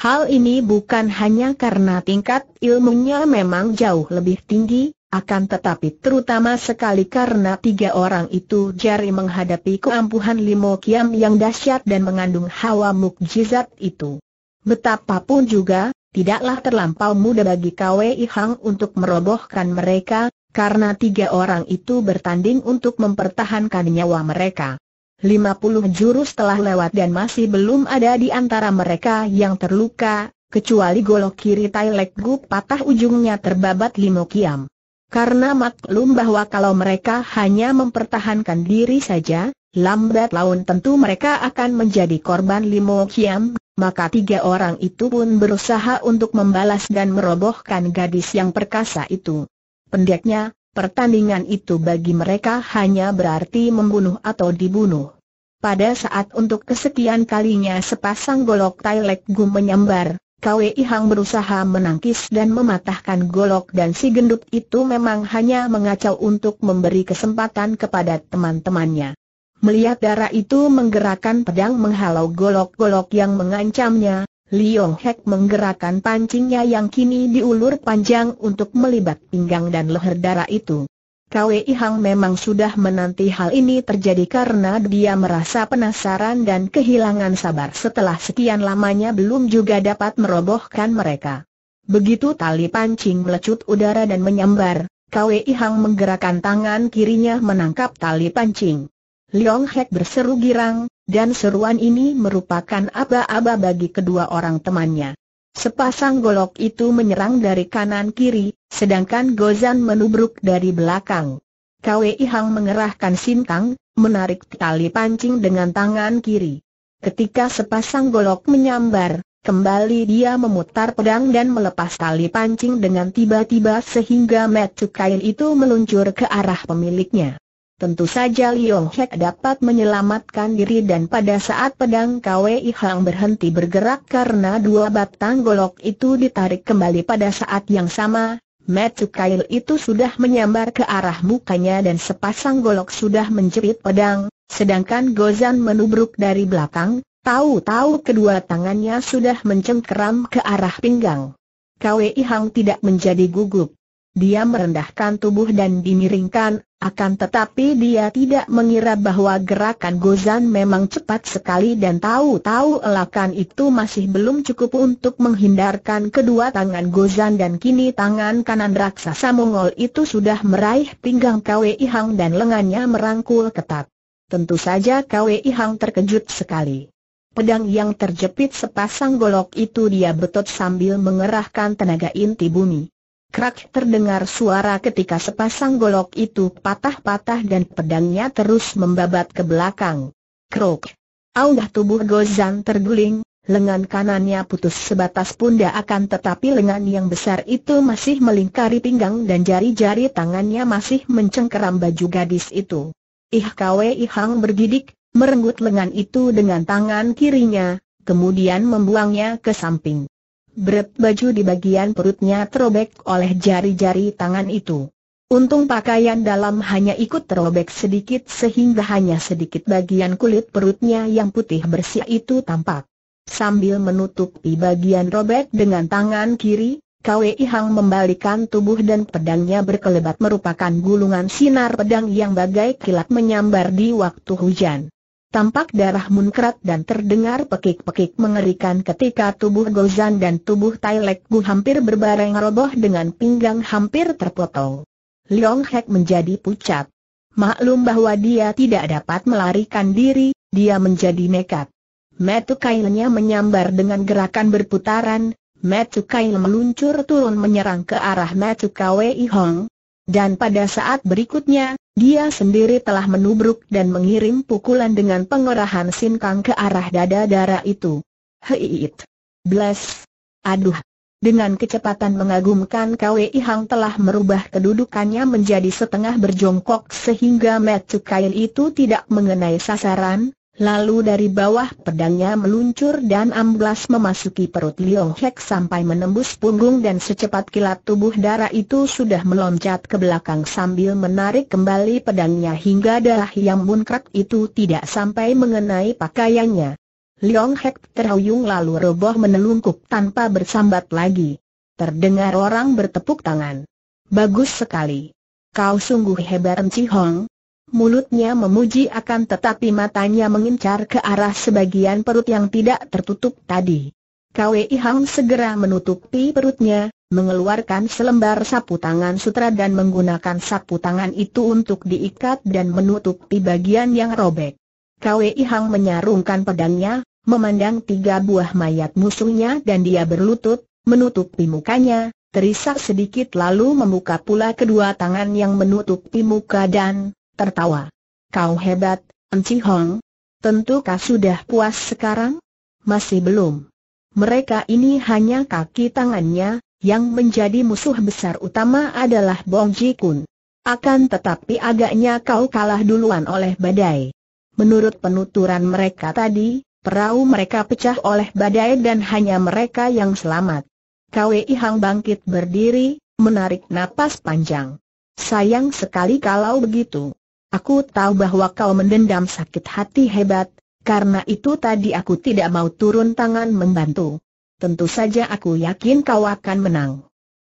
Hal ini bukan hanya karena tingkat ilmunya memang jauh lebih tinggi, akan tetapi terutama sekali karena tiga orang itu jari menghadapi keampuhan Limo Kiam yang dahsyat dan mengandung hawa mukjizat itu. Betapapun juga, tidaklah terlampau mudah bagi KWI Hang untuk merobohkan mereka, karena tiga orang itu bertanding untuk mempertahankan nyawa mereka. 50 jurus telah lewat dan masih belum ada di antara mereka yang terluka, kecuali golok kiri Tai Lek Gu patah ujungnya terbabat limo kiam. Karena maklum bahwa kalau mereka hanya mempertahankan diri saja, lambat laun tentu mereka akan menjadi korban limo kiam, maka tiga orang itu pun berusaha untuk membalas dan merobohkan gadis yang perkasa itu. Pendeknya, Pertandingan itu bagi mereka hanya berarti membunuh atau dibunuh. Pada saat untuk kesekian kalinya sepasang golok Tailek Gum menyambar, Kwei Hang berusaha menangkis dan mematahkan golok dan si gendut itu memang hanya mengacau untuk memberi kesempatan kepada teman-temannya. Melihat darah itu menggerakkan pedang menghalau golok-golok yang mengancamnya, Liong Hek menggerakkan pancingnya yang kini diulur panjang untuk melibat pinggang dan leher darah itu. Kwei Hang memang sudah menanti hal ini terjadi karena dia merasa penasaran dan kehilangan sabar setelah sekian lamanya belum juga dapat merobohkan mereka. Begitu tali pancing melecut udara dan menyambar, Kwei Hang menggerakkan tangan kirinya menangkap tali pancing. Leong Hek berseru girang, dan seruan ini merupakan aba-aba bagi kedua orang temannya. Sepasang golok itu menyerang dari kanan kiri, sedangkan Gozan menubruk dari belakang. Kwei Hang mengerahkan sintang, menarik tali pancing dengan tangan kiri. Ketika sepasang golok menyambar, kembali dia memutar pedang dan melepas tali pancing dengan tiba-tiba sehingga metu kail itu meluncur ke arah pemiliknya. Tentu saja Liong Hek dapat menyelamatkan diri dan pada saat pedang Kwe Hang berhenti bergerak karena dua batang golok itu ditarik kembali pada saat yang sama, Matthew Kail itu sudah menyambar ke arah mukanya dan sepasang golok sudah menjepit pedang, sedangkan Gozan menubruk dari belakang, tahu-tahu kedua tangannya sudah mencengkeram ke arah pinggang. Kwe Hang tidak menjadi gugup. Dia merendahkan tubuh dan dimiringkan akan tetapi dia tidak mengira bahwa gerakan Gozan memang cepat sekali dan tahu-tahu elakan itu masih belum cukup untuk menghindarkan kedua tangan Gozan dan kini tangan kanan raksasa Mongol itu sudah meraih pinggang Kwei Hang dan lengannya merangkul ketat. Tentu saja Kwei Hang terkejut sekali. Pedang yang terjepit sepasang golok itu dia betot sambil mengerahkan tenaga inti bumi. Krak terdengar suara ketika sepasang golok itu patah-patah dan pedangnya terus membabat ke belakang. Krok. Aungah tubuh Gozan terguling, lengan kanannya putus sebatas pundak akan tetapi lengan yang besar itu masih melingkari pinggang dan jari-jari tangannya masih mencengkeram baju gadis itu. Ih Kwe Ihang bergidik, merenggut lengan itu dengan tangan kirinya, kemudian membuangnya ke samping. Berat baju di bagian perutnya terobek oleh jari-jari tangan itu. Untung pakaian dalam hanya ikut terobek sedikit sehingga hanya sedikit bagian kulit perutnya yang putih bersih itu tampak. Sambil menutupi bagian robek dengan tangan kiri, Kwei Hang membalikan tubuh dan pedangnya berkelebat merupakan gulungan sinar pedang yang bagai kilat menyambar di waktu hujan. Tampak darah munkrat dan terdengar pekik-pekik mengerikan ketika tubuh Gozan dan tubuh Tai Lek Gu hampir berbareng roboh dengan pinggang hampir terpotong. Leong Hek menjadi pucat. Maklum bahwa dia tidak dapat melarikan diri, dia menjadi nekat. Metu Kailnya menyambar dengan gerakan berputaran, Metu Kail meluncur turun menyerang ke arah Metu Kwei Hong. Dan pada saat berikutnya, dia sendiri telah menubruk dan mengirim pukulan dengan pengerahan sinkang ke arah dada darah itu. Heiit! Bless! Aduh! Dengan kecepatan mengagumkan Kwei Hang telah merubah kedudukannya menjadi setengah berjongkok sehingga Met Kyle itu tidak mengenai sasaran, Lalu dari bawah pedangnya meluncur dan amblas memasuki perut Liong Hek sampai menembus punggung dan secepat kilat tubuh darah itu sudah meloncat ke belakang sambil menarik kembali pedangnya hingga darah yang munkrak itu tidak sampai mengenai pakaiannya. Liong Hek terhuyung lalu roboh menelungkup tanpa bersambat lagi. Terdengar orang bertepuk tangan. Bagus sekali. Kau sungguh hebat Enci Hong, Mulutnya memuji akan tetapi matanya mengincar ke arah sebagian perut yang tidak tertutup tadi. Kwei Hang segera menutupi perutnya, mengeluarkan selembar sapu tangan sutra dan menggunakan sapu tangan itu untuk diikat dan menutupi bagian yang robek. Kwei Hang menyarungkan pedangnya, memandang tiga buah mayat musuhnya dan dia berlutut, menutupi mukanya, terisak sedikit lalu membuka pula kedua tangan yang menutupi muka dan tertawa. Kau hebat, Enci Hong. kau sudah puas sekarang? Masih belum. Mereka ini hanya kaki tangannya, yang menjadi musuh besar utama adalah Bong Ji Kun. Akan tetapi agaknya kau kalah duluan oleh badai. Menurut penuturan mereka tadi, perahu mereka pecah oleh badai dan hanya mereka yang selamat. Kwei Hang bangkit berdiri, menarik napas panjang. Sayang sekali kalau begitu. Aku tahu bahwa kau mendendam sakit hati hebat, karena itu tadi aku tidak mau turun tangan membantu. Tentu saja aku yakin kau akan menang.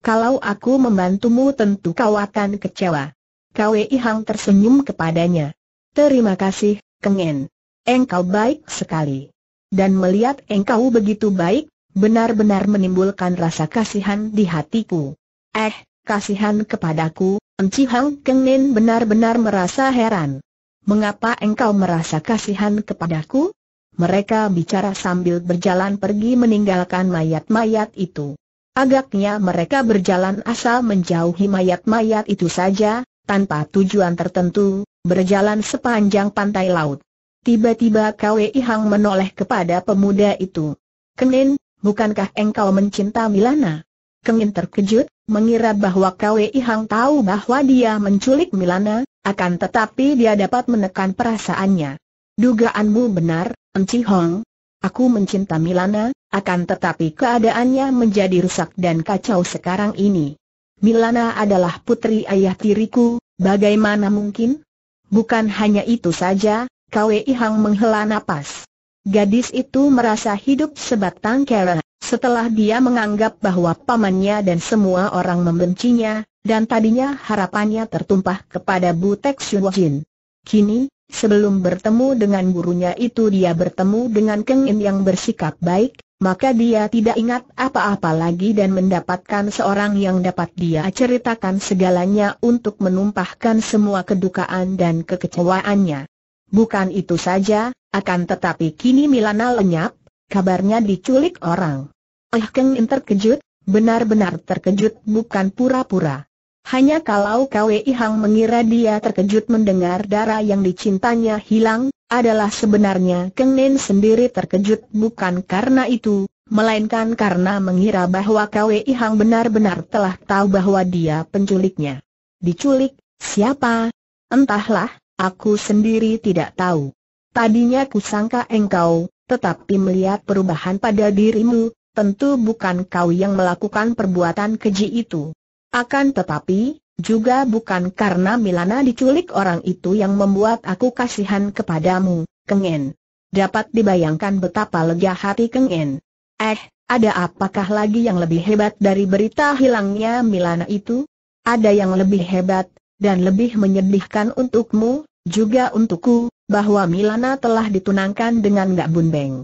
Kalau aku membantumu tentu kau akan kecewa. Kwei Hang tersenyum kepadanya. Terima kasih, Kengen. Engkau baik sekali. Dan melihat engkau begitu baik, benar-benar menimbulkan rasa kasihan di hatiku. Eh, kasihan kepadaku, Enci Hang Keng benar-benar merasa heran. Mengapa engkau merasa kasihan kepadaku? Mereka bicara sambil berjalan pergi meninggalkan mayat-mayat itu. Agaknya mereka berjalan asal menjauhi mayat-mayat itu saja, tanpa tujuan tertentu, berjalan sepanjang pantai laut. Tiba-tiba Kwei Hang menoleh kepada pemuda itu. Kenin, bukankah engkau mencinta Milana? Kengin terkejut, mengira bahwa Kwei Hang tahu bahwa dia menculik Milana, akan tetapi dia dapat menekan perasaannya. Dugaanmu benar, Enci Hong. Aku mencinta Milana, akan tetapi keadaannya menjadi rusak dan kacau sekarang ini. Milana adalah putri ayah tiriku, bagaimana mungkin? Bukan hanya itu saja, Kwei Hang menghela napas. Gadis itu merasa hidup sebatang kara. Setelah dia menganggap bahwa pamannya dan semua orang membencinya, dan tadinya harapannya tertumpah kepada Butek Jin. Kini, sebelum bertemu dengan gurunya itu dia bertemu dengan Keng In yang bersikap baik, maka dia tidak ingat apa-apa lagi dan mendapatkan seorang yang dapat dia ceritakan segalanya untuk menumpahkan semua kedukaan dan kekecewaannya. Bukan itu saja, akan tetapi kini Milana lenyap, kabarnya diculik orang. Eh Keng In terkejut, benar-benar terkejut bukan pura-pura. Hanya kalau Kwei Hang mengira dia terkejut mendengar darah yang dicintanya hilang, adalah sebenarnya Keng sendiri terkejut bukan karena itu, melainkan karena mengira bahwa Kwei Hang benar-benar telah tahu bahwa dia penculiknya. Diculik? Siapa? Entahlah, aku sendiri tidak tahu. Tadinya kusangka engkau, tetapi melihat perubahan pada dirimu, tentu bukan kau yang melakukan perbuatan keji itu. Akan tetapi, juga bukan karena Milana diculik orang itu yang membuat aku kasihan kepadamu, Kengen. Dapat dibayangkan betapa lega hati Kengen. Eh, ada apakah lagi yang lebih hebat dari berita hilangnya Milana itu? Ada yang lebih hebat, dan lebih menyedihkan untukmu, juga untukku, bahwa Milana telah ditunangkan dengan Gak Bun Beng.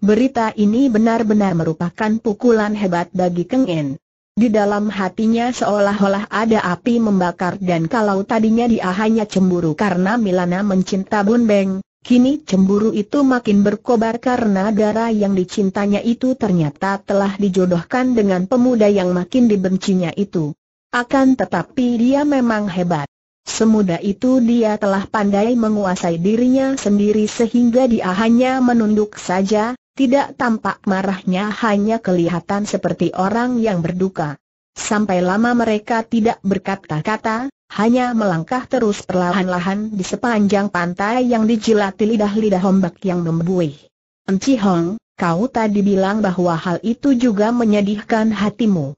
Berita ini benar-benar merupakan pukulan hebat bagi Keng En. Di dalam hatinya seolah-olah ada api membakar dan kalau tadinya dia hanya cemburu karena Milana mencinta Beng, kini cemburu itu makin berkobar karena darah yang dicintanya itu ternyata telah dijodohkan dengan pemuda yang makin dibencinya itu. Akan tetapi dia memang hebat. Semudah itu dia telah pandai menguasai dirinya sendiri sehingga dia hanya menunduk saja, tidak tampak marahnya hanya kelihatan seperti orang yang berduka. Sampai lama mereka tidak berkata-kata, hanya melangkah terus perlahan-lahan di sepanjang pantai yang dijilati lidah-lidah ombak yang membuih. Enci Hong, kau tadi bilang bahwa hal itu juga menyedihkan hatimu.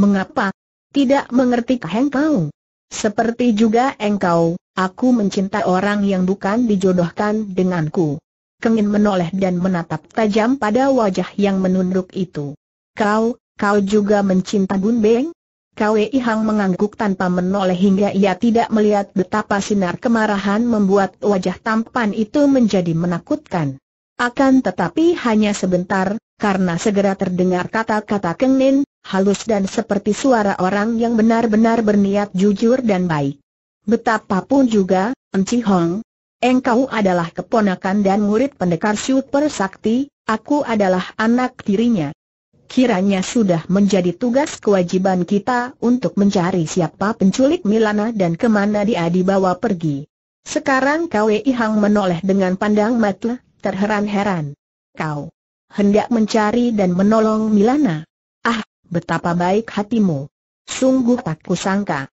Mengapa? Tidak mengerti kau? Seperti juga engkau, aku mencinta orang yang bukan dijodohkan denganku. Kengin menoleh dan menatap tajam pada wajah yang menunduk itu. Kau, kau juga mencinta Bun Beng? Kwei Hang mengangguk tanpa menoleh hingga ia tidak melihat betapa sinar kemarahan membuat wajah tampan itu menjadi menakutkan. Akan tetapi hanya sebentar, karena segera terdengar kata-kata Keng halus dan seperti suara orang yang benar-benar berniat jujur dan baik. Betapapun juga, Enci Hong, engkau adalah keponakan dan murid pendekar super sakti, aku adalah anak tirinya. Kiranya sudah menjadi tugas kewajiban kita untuk mencari siapa penculik Milana dan kemana dia dibawa pergi. Sekarang Kwei Hang menoleh dengan pandang mata terheran-heran. Kau hendak mencari dan menolong Milana. Ah, betapa baik hatimu. Sungguh tak kusangka.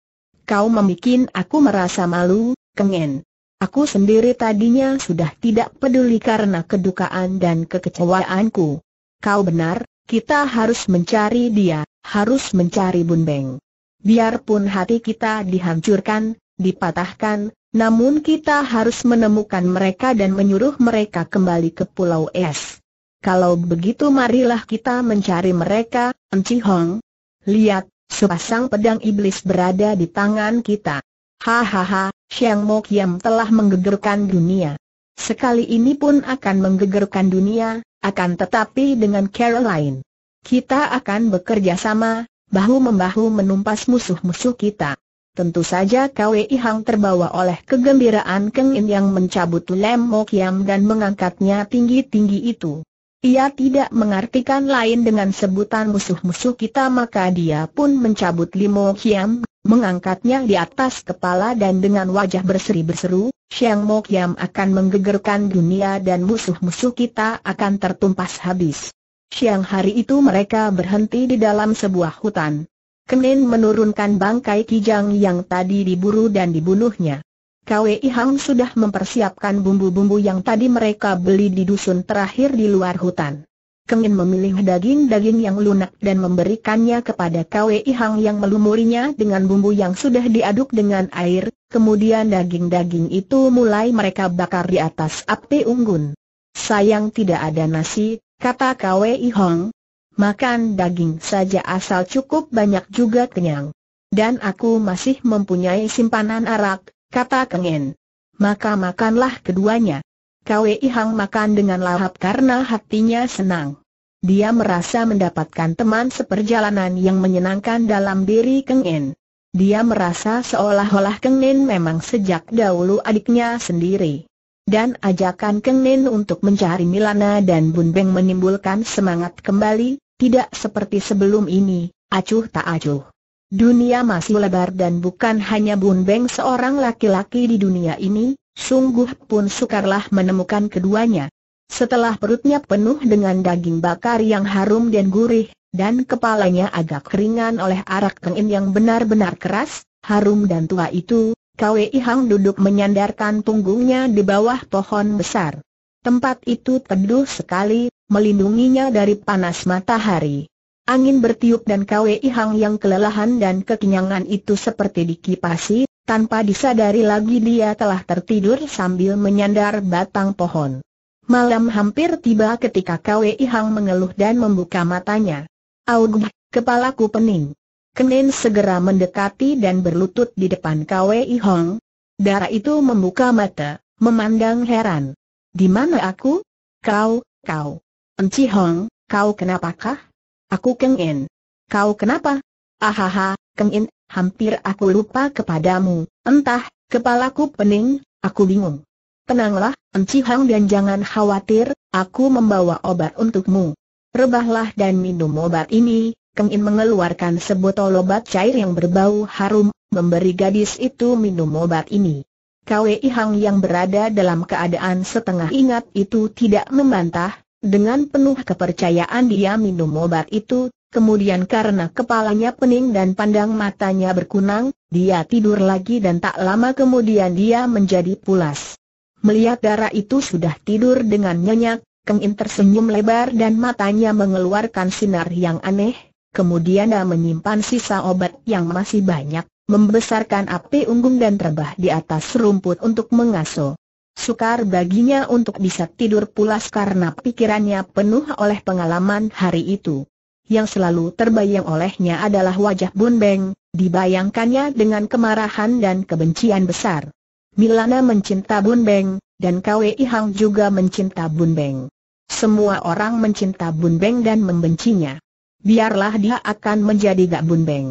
Kau membuat aku merasa malu, kengen. Aku sendiri tadinya sudah tidak peduli karena kedukaan dan kekecewaanku. Kau benar, kita harus mencari dia, harus mencari Bun Beng. Biarpun hati kita dihancurkan, dipatahkan, namun kita harus menemukan mereka dan menyuruh mereka kembali ke Pulau Es. Kalau begitu marilah kita mencari mereka, Enci Hong. Lihat, sepasang pedang iblis berada di tangan kita. Hahaha, Xiang Mo Kiam telah menggegerkan dunia. Sekali ini pun akan menggegerkan dunia, akan tetapi dengan Caroline. Kita akan bekerja sama, bahu-membahu menumpas musuh-musuh kita. Tentu saja Kwei Hang terbawa oleh kegembiraan Keng In yang mencabut lem Yam dan mengangkatnya tinggi-tinggi itu. Ia tidak mengartikan lain dengan sebutan musuh-musuh kita maka dia pun mencabut limo Yam, mengangkatnya di atas kepala dan dengan wajah berseri berseru, Siang Mok Yam akan menggegerkan dunia dan musuh-musuh kita akan tertumpas habis. Siang hari itu mereka berhenti di dalam sebuah hutan. Kenin menurunkan bangkai kijang yang tadi diburu dan dibunuhnya. Kwei Hang sudah mempersiapkan bumbu-bumbu yang tadi mereka beli di dusun terakhir di luar hutan. Kenin memilih daging-daging yang lunak dan memberikannya kepada Kwei Hang yang melumurinya dengan bumbu yang sudah diaduk dengan air, kemudian daging-daging itu mulai mereka bakar di atas api unggun. Sayang tidak ada nasi, kata Kwei Hang, makan daging saja asal cukup banyak juga kenyang. Dan aku masih mempunyai simpanan arak, kata Kengen. Maka makanlah keduanya. Kwei Hang makan dengan lahap karena hatinya senang. Dia merasa mendapatkan teman seperjalanan yang menyenangkan dalam diri Kengen. Dia merasa seolah-olah Kengen memang sejak dahulu adiknya sendiri. Dan ajakan Kengen untuk mencari Milana dan Bun Beng menimbulkan semangat kembali, tidak seperti sebelum ini, acuh tak acuh. Dunia masih lebar dan bukan hanya Bun Beng seorang laki-laki di dunia ini, sungguh pun sukarlah menemukan keduanya. Setelah perutnya penuh dengan daging bakar yang harum dan gurih, dan kepalanya agak keringan oleh arak kengin yang benar-benar keras, harum dan tua itu, Kwe Ihang duduk menyandarkan punggungnya di bawah pohon besar. Tempat itu teduh sekali, melindunginya dari panas matahari. Angin bertiup dan Kwei Hang yang kelelahan dan kekenyangan itu seperti dikipasi, tanpa disadari lagi dia telah tertidur sambil menyandar batang pohon. Malam hampir tiba ketika Kwei Hang mengeluh dan membuka matanya. Aug, kepalaku pening. Kenin segera mendekati dan berlutut di depan Kwei Hang. Darah itu membuka mata, memandang heran. Di mana aku? Kau, kau. Enci Hong, kau kenapakah? Aku Keng In. Kau kenapa? Ahaha, Keng In, hampir aku lupa kepadamu. Entah, kepalaku pening, aku bingung. Tenanglah, Enci Hong dan jangan khawatir, aku membawa obat untukmu. Rebahlah dan minum obat ini, Keng In mengeluarkan sebotol obat cair yang berbau harum, memberi gadis itu minum obat ini. Kwei Hang yang berada dalam keadaan setengah ingat itu tidak membantah, dengan penuh kepercayaan dia minum obat itu, kemudian karena kepalanya pening dan pandang matanya berkunang, dia tidur lagi dan tak lama kemudian dia menjadi pulas. Melihat darah itu sudah tidur dengan nyenyak, Keng In tersenyum lebar dan matanya mengeluarkan sinar yang aneh, kemudian dia menyimpan sisa obat yang masih banyak, membesarkan api unggun dan terbah di atas rumput untuk mengaso. Sukar baginya untuk bisa tidur pulas karena pikirannya penuh oleh pengalaman hari itu. Yang selalu terbayang olehnya adalah wajah Bun Beng, dibayangkannya dengan kemarahan dan kebencian besar. Milana mencinta Bun Beng, dan Kwei Hang juga mencinta Bun Beng. Semua orang mencinta Bun Beng dan membencinya. Biarlah dia akan menjadi gak Bun Beng.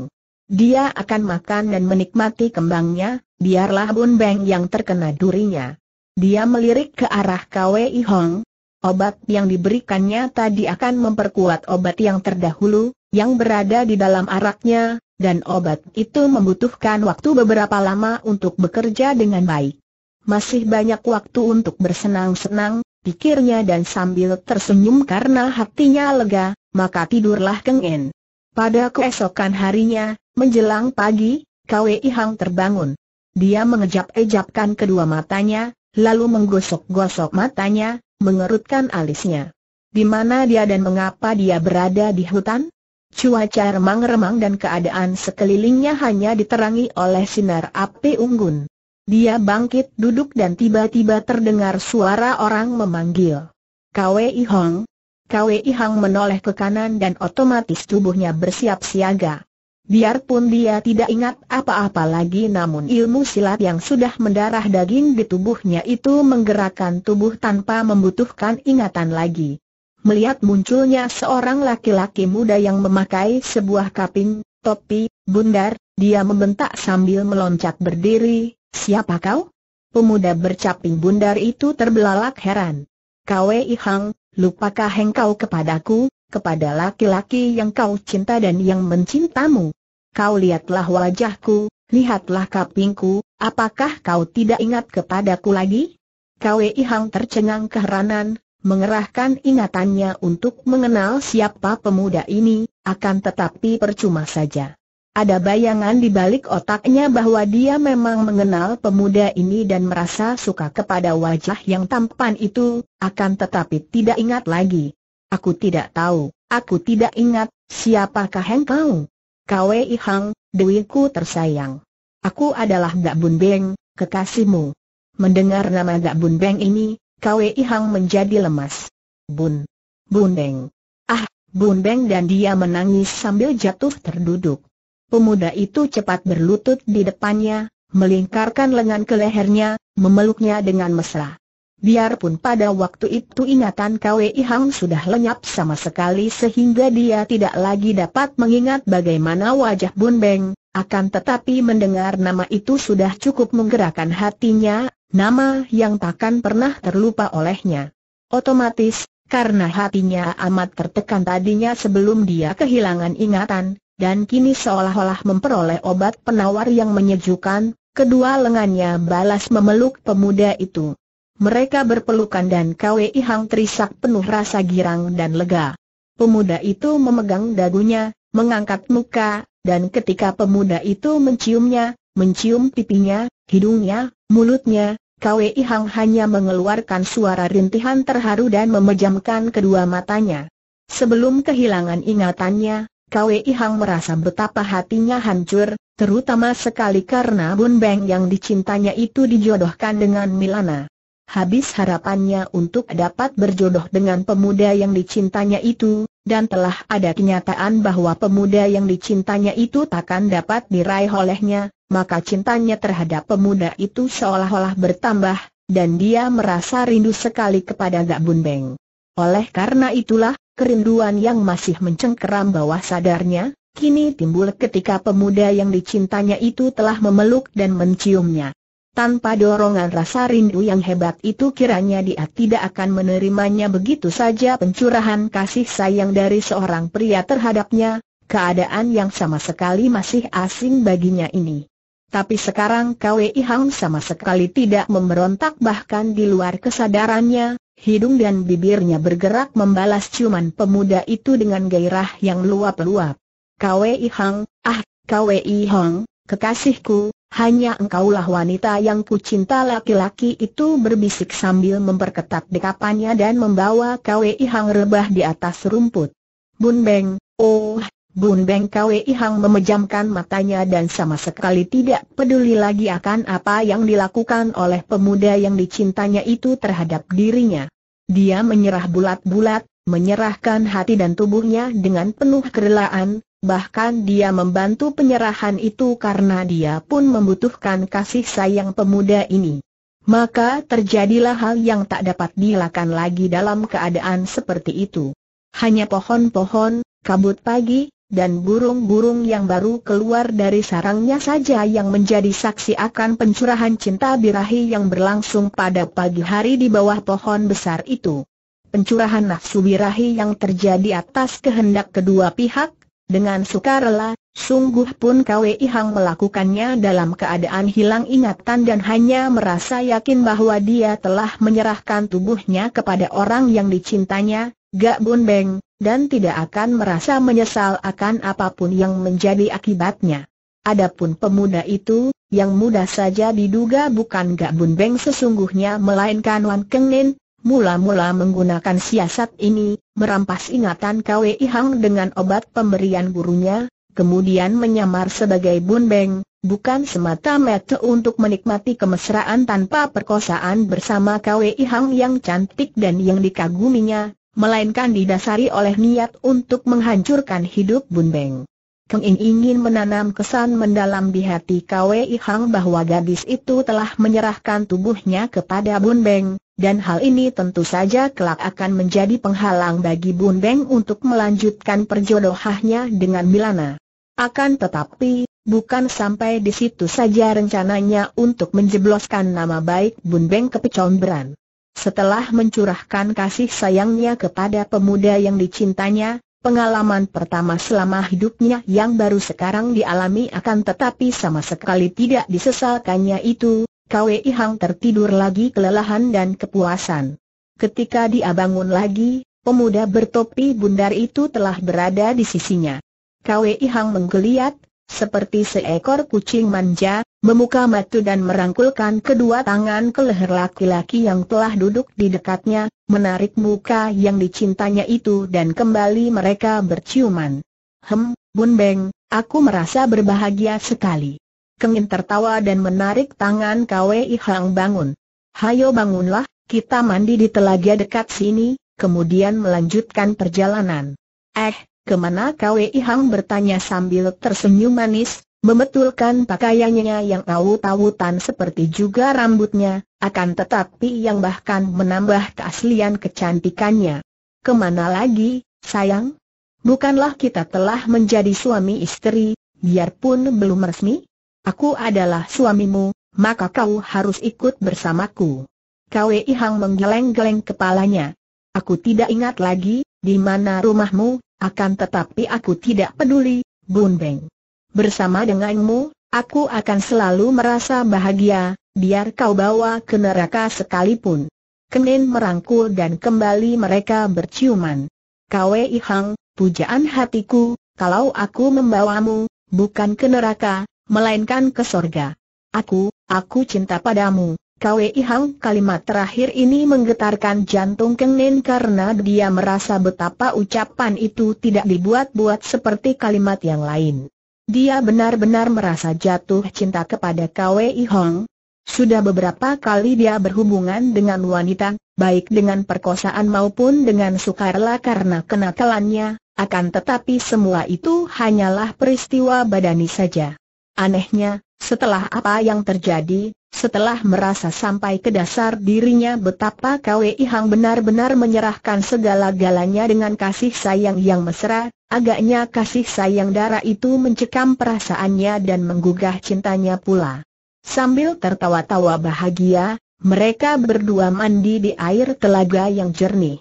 Dia akan makan dan menikmati kembangnya, biarlah Bun Beng yang terkena durinya. Dia melirik ke arah Kwei Hong. Obat yang diberikannya tadi akan memperkuat obat yang terdahulu, yang berada di dalam araknya, dan obat itu membutuhkan waktu beberapa lama untuk bekerja dengan baik. Masih banyak waktu untuk bersenang-senang, pikirnya dan sambil tersenyum karena hatinya lega, maka tidurlah Keng Pada keesokan harinya, menjelang pagi, Kwei Hang terbangun. Dia mengejap-ejapkan kedua matanya, lalu menggosok-gosok matanya, mengerutkan alisnya. Di mana dia dan mengapa dia berada di hutan? Cuaca remang-remang dan keadaan sekelilingnya hanya diterangi oleh sinar api unggun. Dia bangkit duduk dan tiba-tiba terdengar suara orang memanggil. Kwei Hong. Kwei Hong menoleh ke kanan dan otomatis tubuhnya bersiap siaga. Biarpun dia tidak ingat apa-apa lagi namun ilmu silat yang sudah mendarah daging di tubuhnya itu menggerakkan tubuh tanpa membutuhkan ingatan lagi. Melihat munculnya seorang laki-laki muda yang memakai sebuah kaping, topi, bundar, dia membentak sambil meloncat berdiri, siapa kau? Pemuda bercaping bundar itu terbelalak heran. Kwe Ihang, lupakah engkau kepadaku, kepada laki-laki yang kau cinta dan yang mencintamu kau lihatlah wajahku, lihatlah kapingku, apakah kau tidak ingat kepadaku lagi? Kwei Hang tercengang keheranan, mengerahkan ingatannya untuk mengenal siapa pemuda ini, akan tetapi percuma saja. Ada bayangan di balik otaknya bahwa dia memang mengenal pemuda ini dan merasa suka kepada wajah yang tampan itu, akan tetapi tidak ingat lagi. Aku tidak tahu, aku tidak ingat, siapakah engkau? Kwei Hang, Dewiku tersayang. Aku adalah Gak Bun Beng, kekasihmu. Mendengar nama Gak Bun Beng ini, Kwei Hang menjadi lemas. Bun. Bun Beng. Ah, Bun Beng dan dia menangis sambil jatuh terduduk. Pemuda itu cepat berlutut di depannya, melingkarkan lengan ke lehernya, memeluknya dengan mesra. Biarpun pada waktu itu ingatan Kwei Hang sudah lenyap sama sekali sehingga dia tidak lagi dapat mengingat bagaimana wajah Bun Beng, akan tetapi mendengar nama itu sudah cukup menggerakkan hatinya, nama yang takkan pernah terlupa olehnya. Otomatis, karena hatinya amat tertekan tadinya sebelum dia kehilangan ingatan, dan kini seolah-olah memperoleh obat penawar yang menyejukkan, kedua lengannya balas memeluk pemuda itu. Mereka berpelukan dan Kwei Hang terisak penuh rasa girang dan lega. Pemuda itu memegang dagunya, mengangkat muka, dan ketika pemuda itu menciumnya, mencium pipinya, hidungnya, mulutnya, Kwei Hang hanya mengeluarkan suara rintihan terharu dan memejamkan kedua matanya. Sebelum kehilangan ingatannya, Kwei Hang merasa betapa hatinya hancur, terutama sekali karena Bun Beng yang dicintanya itu dijodohkan dengan Milana habis harapannya untuk dapat berjodoh dengan pemuda yang dicintanya itu, dan telah ada kenyataan bahwa pemuda yang dicintanya itu takkan dapat diraih olehnya, maka cintanya terhadap pemuda itu seolah-olah bertambah, dan dia merasa rindu sekali kepada Gak Beng. Oleh karena itulah, kerinduan yang masih mencengkeram bawah sadarnya, kini timbul ketika pemuda yang dicintanya itu telah memeluk dan menciumnya. Tanpa dorongan rasa rindu yang hebat itu kiranya dia tidak akan menerimanya begitu saja pencurahan kasih sayang dari seorang pria terhadapnya, keadaan yang sama sekali masih asing baginya ini. Tapi sekarang Kwei Hang sama sekali tidak memberontak bahkan di luar kesadarannya, hidung dan bibirnya bergerak membalas ciuman pemuda itu dengan gairah yang luap-luap. Kwei Hang, ah, Kwei Hang, kekasihku, hanya engkaulah wanita yang kucinta laki-laki itu berbisik sambil memperketat dekapannya dan membawa Kwei Hang rebah di atas rumput. Bun Beng, oh, Bun Beng Kwei Hang memejamkan matanya dan sama sekali tidak peduli lagi akan apa yang dilakukan oleh pemuda yang dicintanya itu terhadap dirinya. Dia menyerah bulat-bulat, menyerahkan hati dan tubuhnya dengan penuh kerelaan, bahkan dia membantu penyerahan itu karena dia pun membutuhkan kasih sayang pemuda ini. Maka terjadilah hal yang tak dapat dilakukan lagi dalam keadaan seperti itu. Hanya pohon-pohon, kabut pagi, dan burung-burung yang baru keluar dari sarangnya saja yang menjadi saksi akan pencurahan cinta birahi yang berlangsung pada pagi hari di bawah pohon besar itu. Pencurahan nafsu birahi yang terjadi atas kehendak kedua pihak, dengan sukarela, sungguh pun Kwei Hang melakukannya dalam keadaan hilang ingatan dan hanya merasa yakin bahwa dia telah menyerahkan tubuhnya kepada orang yang dicintanya, Gak Bun Beng, dan tidak akan merasa menyesal akan apapun yang menjadi akibatnya. Adapun pemuda itu, yang mudah saja diduga bukan Gak Bun Beng sesungguhnya melainkan Wan Nin, mula-mula menggunakan siasat ini, merampas ingatan Kwei Hang dengan obat pemberian gurunya, kemudian menyamar sebagai Bun Beng, bukan semata-mata untuk menikmati kemesraan tanpa perkosaan bersama Kwei Hang yang cantik dan yang dikaguminya, melainkan didasari oleh niat untuk menghancurkan hidup Bun Beng. Keng ingin menanam kesan mendalam di hati Kwei Hang bahwa gadis itu telah menyerahkan tubuhnya kepada Bun Beng, dan hal ini tentu saja kelak akan menjadi penghalang bagi Bun Beng untuk melanjutkan perjodohannya dengan Milana. Akan tetapi, bukan sampai di situ saja rencananya untuk menjebloskan nama baik Bun Beng ke pecomberan. Setelah mencurahkan kasih sayangnya kepada pemuda yang dicintanya, Pengalaman pertama selama hidupnya yang baru sekarang dialami akan tetapi sama sekali tidak disesalkannya itu, Kwei Hang tertidur lagi kelelahan dan kepuasan. Ketika dia bangun lagi, pemuda bertopi bundar itu telah berada di sisinya. Kwei Hang menggeliat, seperti seekor kucing manja, memuka matu dan merangkulkan kedua tangan ke leher laki-laki yang telah duduk di dekatnya, menarik muka yang dicintanya itu dan kembali mereka berciuman. Hem, Bun Beng, aku merasa berbahagia sekali. Kengin tertawa dan menarik tangan Kwei Hang bangun. Hayo bangunlah, kita mandi di telaga dekat sini, kemudian melanjutkan perjalanan. Eh, kemana Kwei Hang bertanya sambil tersenyum manis, membetulkan pakaiannya yang awut-awutan seperti juga rambutnya, akan tetapi yang bahkan menambah keaslian kecantikannya. Kemana lagi, sayang? Bukanlah kita telah menjadi suami istri, biarpun belum resmi? Aku adalah suamimu, maka kau harus ikut bersamaku. Kwei Hang menggeleng-geleng kepalanya. Aku tidak ingat lagi, di mana rumahmu, akan tetapi aku tidak peduli, Bun Beng. Bersama denganmu, aku akan selalu merasa bahagia, biar kau bawa ke neraka sekalipun. Kenin merangkul dan kembali mereka berciuman. Kwei Hang, pujaan hatiku, kalau aku membawamu, bukan ke neraka, melainkan ke sorga. Aku, aku cinta padamu. Kwei Hang kalimat terakhir ini menggetarkan jantung Keng Nen karena dia merasa betapa ucapan itu tidak dibuat-buat seperti kalimat yang lain. Dia benar-benar merasa jatuh cinta kepada Kwei Hong. Sudah beberapa kali dia berhubungan dengan wanita, baik dengan perkosaan maupun dengan sukarela karena kenakalannya, akan tetapi semua itu hanyalah peristiwa badani saja. Anehnya, setelah apa yang terjadi, setelah merasa sampai ke dasar dirinya betapa Kwei Hang benar-benar menyerahkan segala-galanya dengan kasih sayang yang mesra, agaknya kasih sayang darah itu mencekam perasaannya dan menggugah cintanya pula. Sambil tertawa-tawa bahagia, mereka berdua mandi di air telaga yang jernih.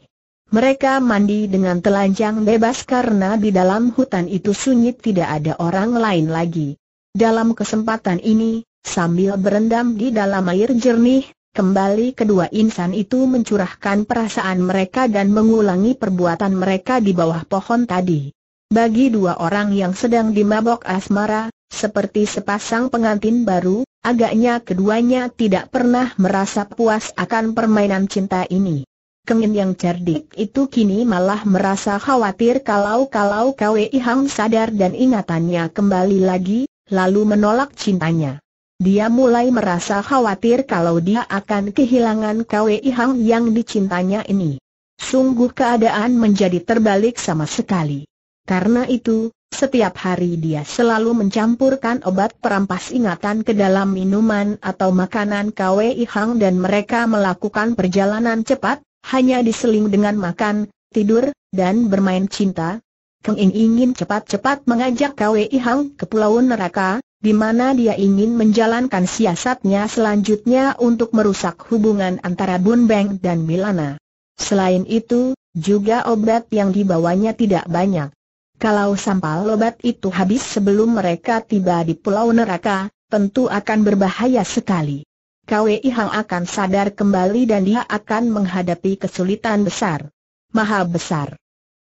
Mereka mandi dengan telanjang bebas karena di dalam hutan itu sunyi tidak ada orang lain lagi. Dalam kesempatan ini, sambil berendam di dalam air jernih, kembali kedua insan itu mencurahkan perasaan mereka dan mengulangi perbuatan mereka di bawah pohon tadi. Bagi dua orang yang sedang dimabok asmara, seperti sepasang pengantin baru, agaknya keduanya tidak pernah merasa puas akan permainan cinta ini. Kengin yang cerdik itu kini malah merasa khawatir kalau-kalau KWI Hang sadar dan ingatannya kembali lagi, lalu menolak cintanya. Dia mulai merasa khawatir kalau dia akan kehilangan Kwei Hang yang dicintanya ini. Sungguh keadaan menjadi terbalik sama sekali. Karena itu, setiap hari dia selalu mencampurkan obat perampas ingatan ke dalam minuman atau makanan Kwei Hang dan mereka melakukan perjalanan cepat, hanya diseling dengan makan, tidur, dan bermain cinta, Keng ingin cepat-cepat mengajak Kwei Hang ke Pulau Neraka, di mana dia ingin menjalankan siasatnya selanjutnya untuk merusak hubungan antara Bun Beng dan Milana. Selain itu, juga obat yang dibawanya tidak banyak. Kalau sampal obat itu habis sebelum mereka tiba di Pulau Neraka, tentu akan berbahaya sekali. Kwei Hang akan sadar kembali dan dia akan menghadapi kesulitan besar. Maha besar.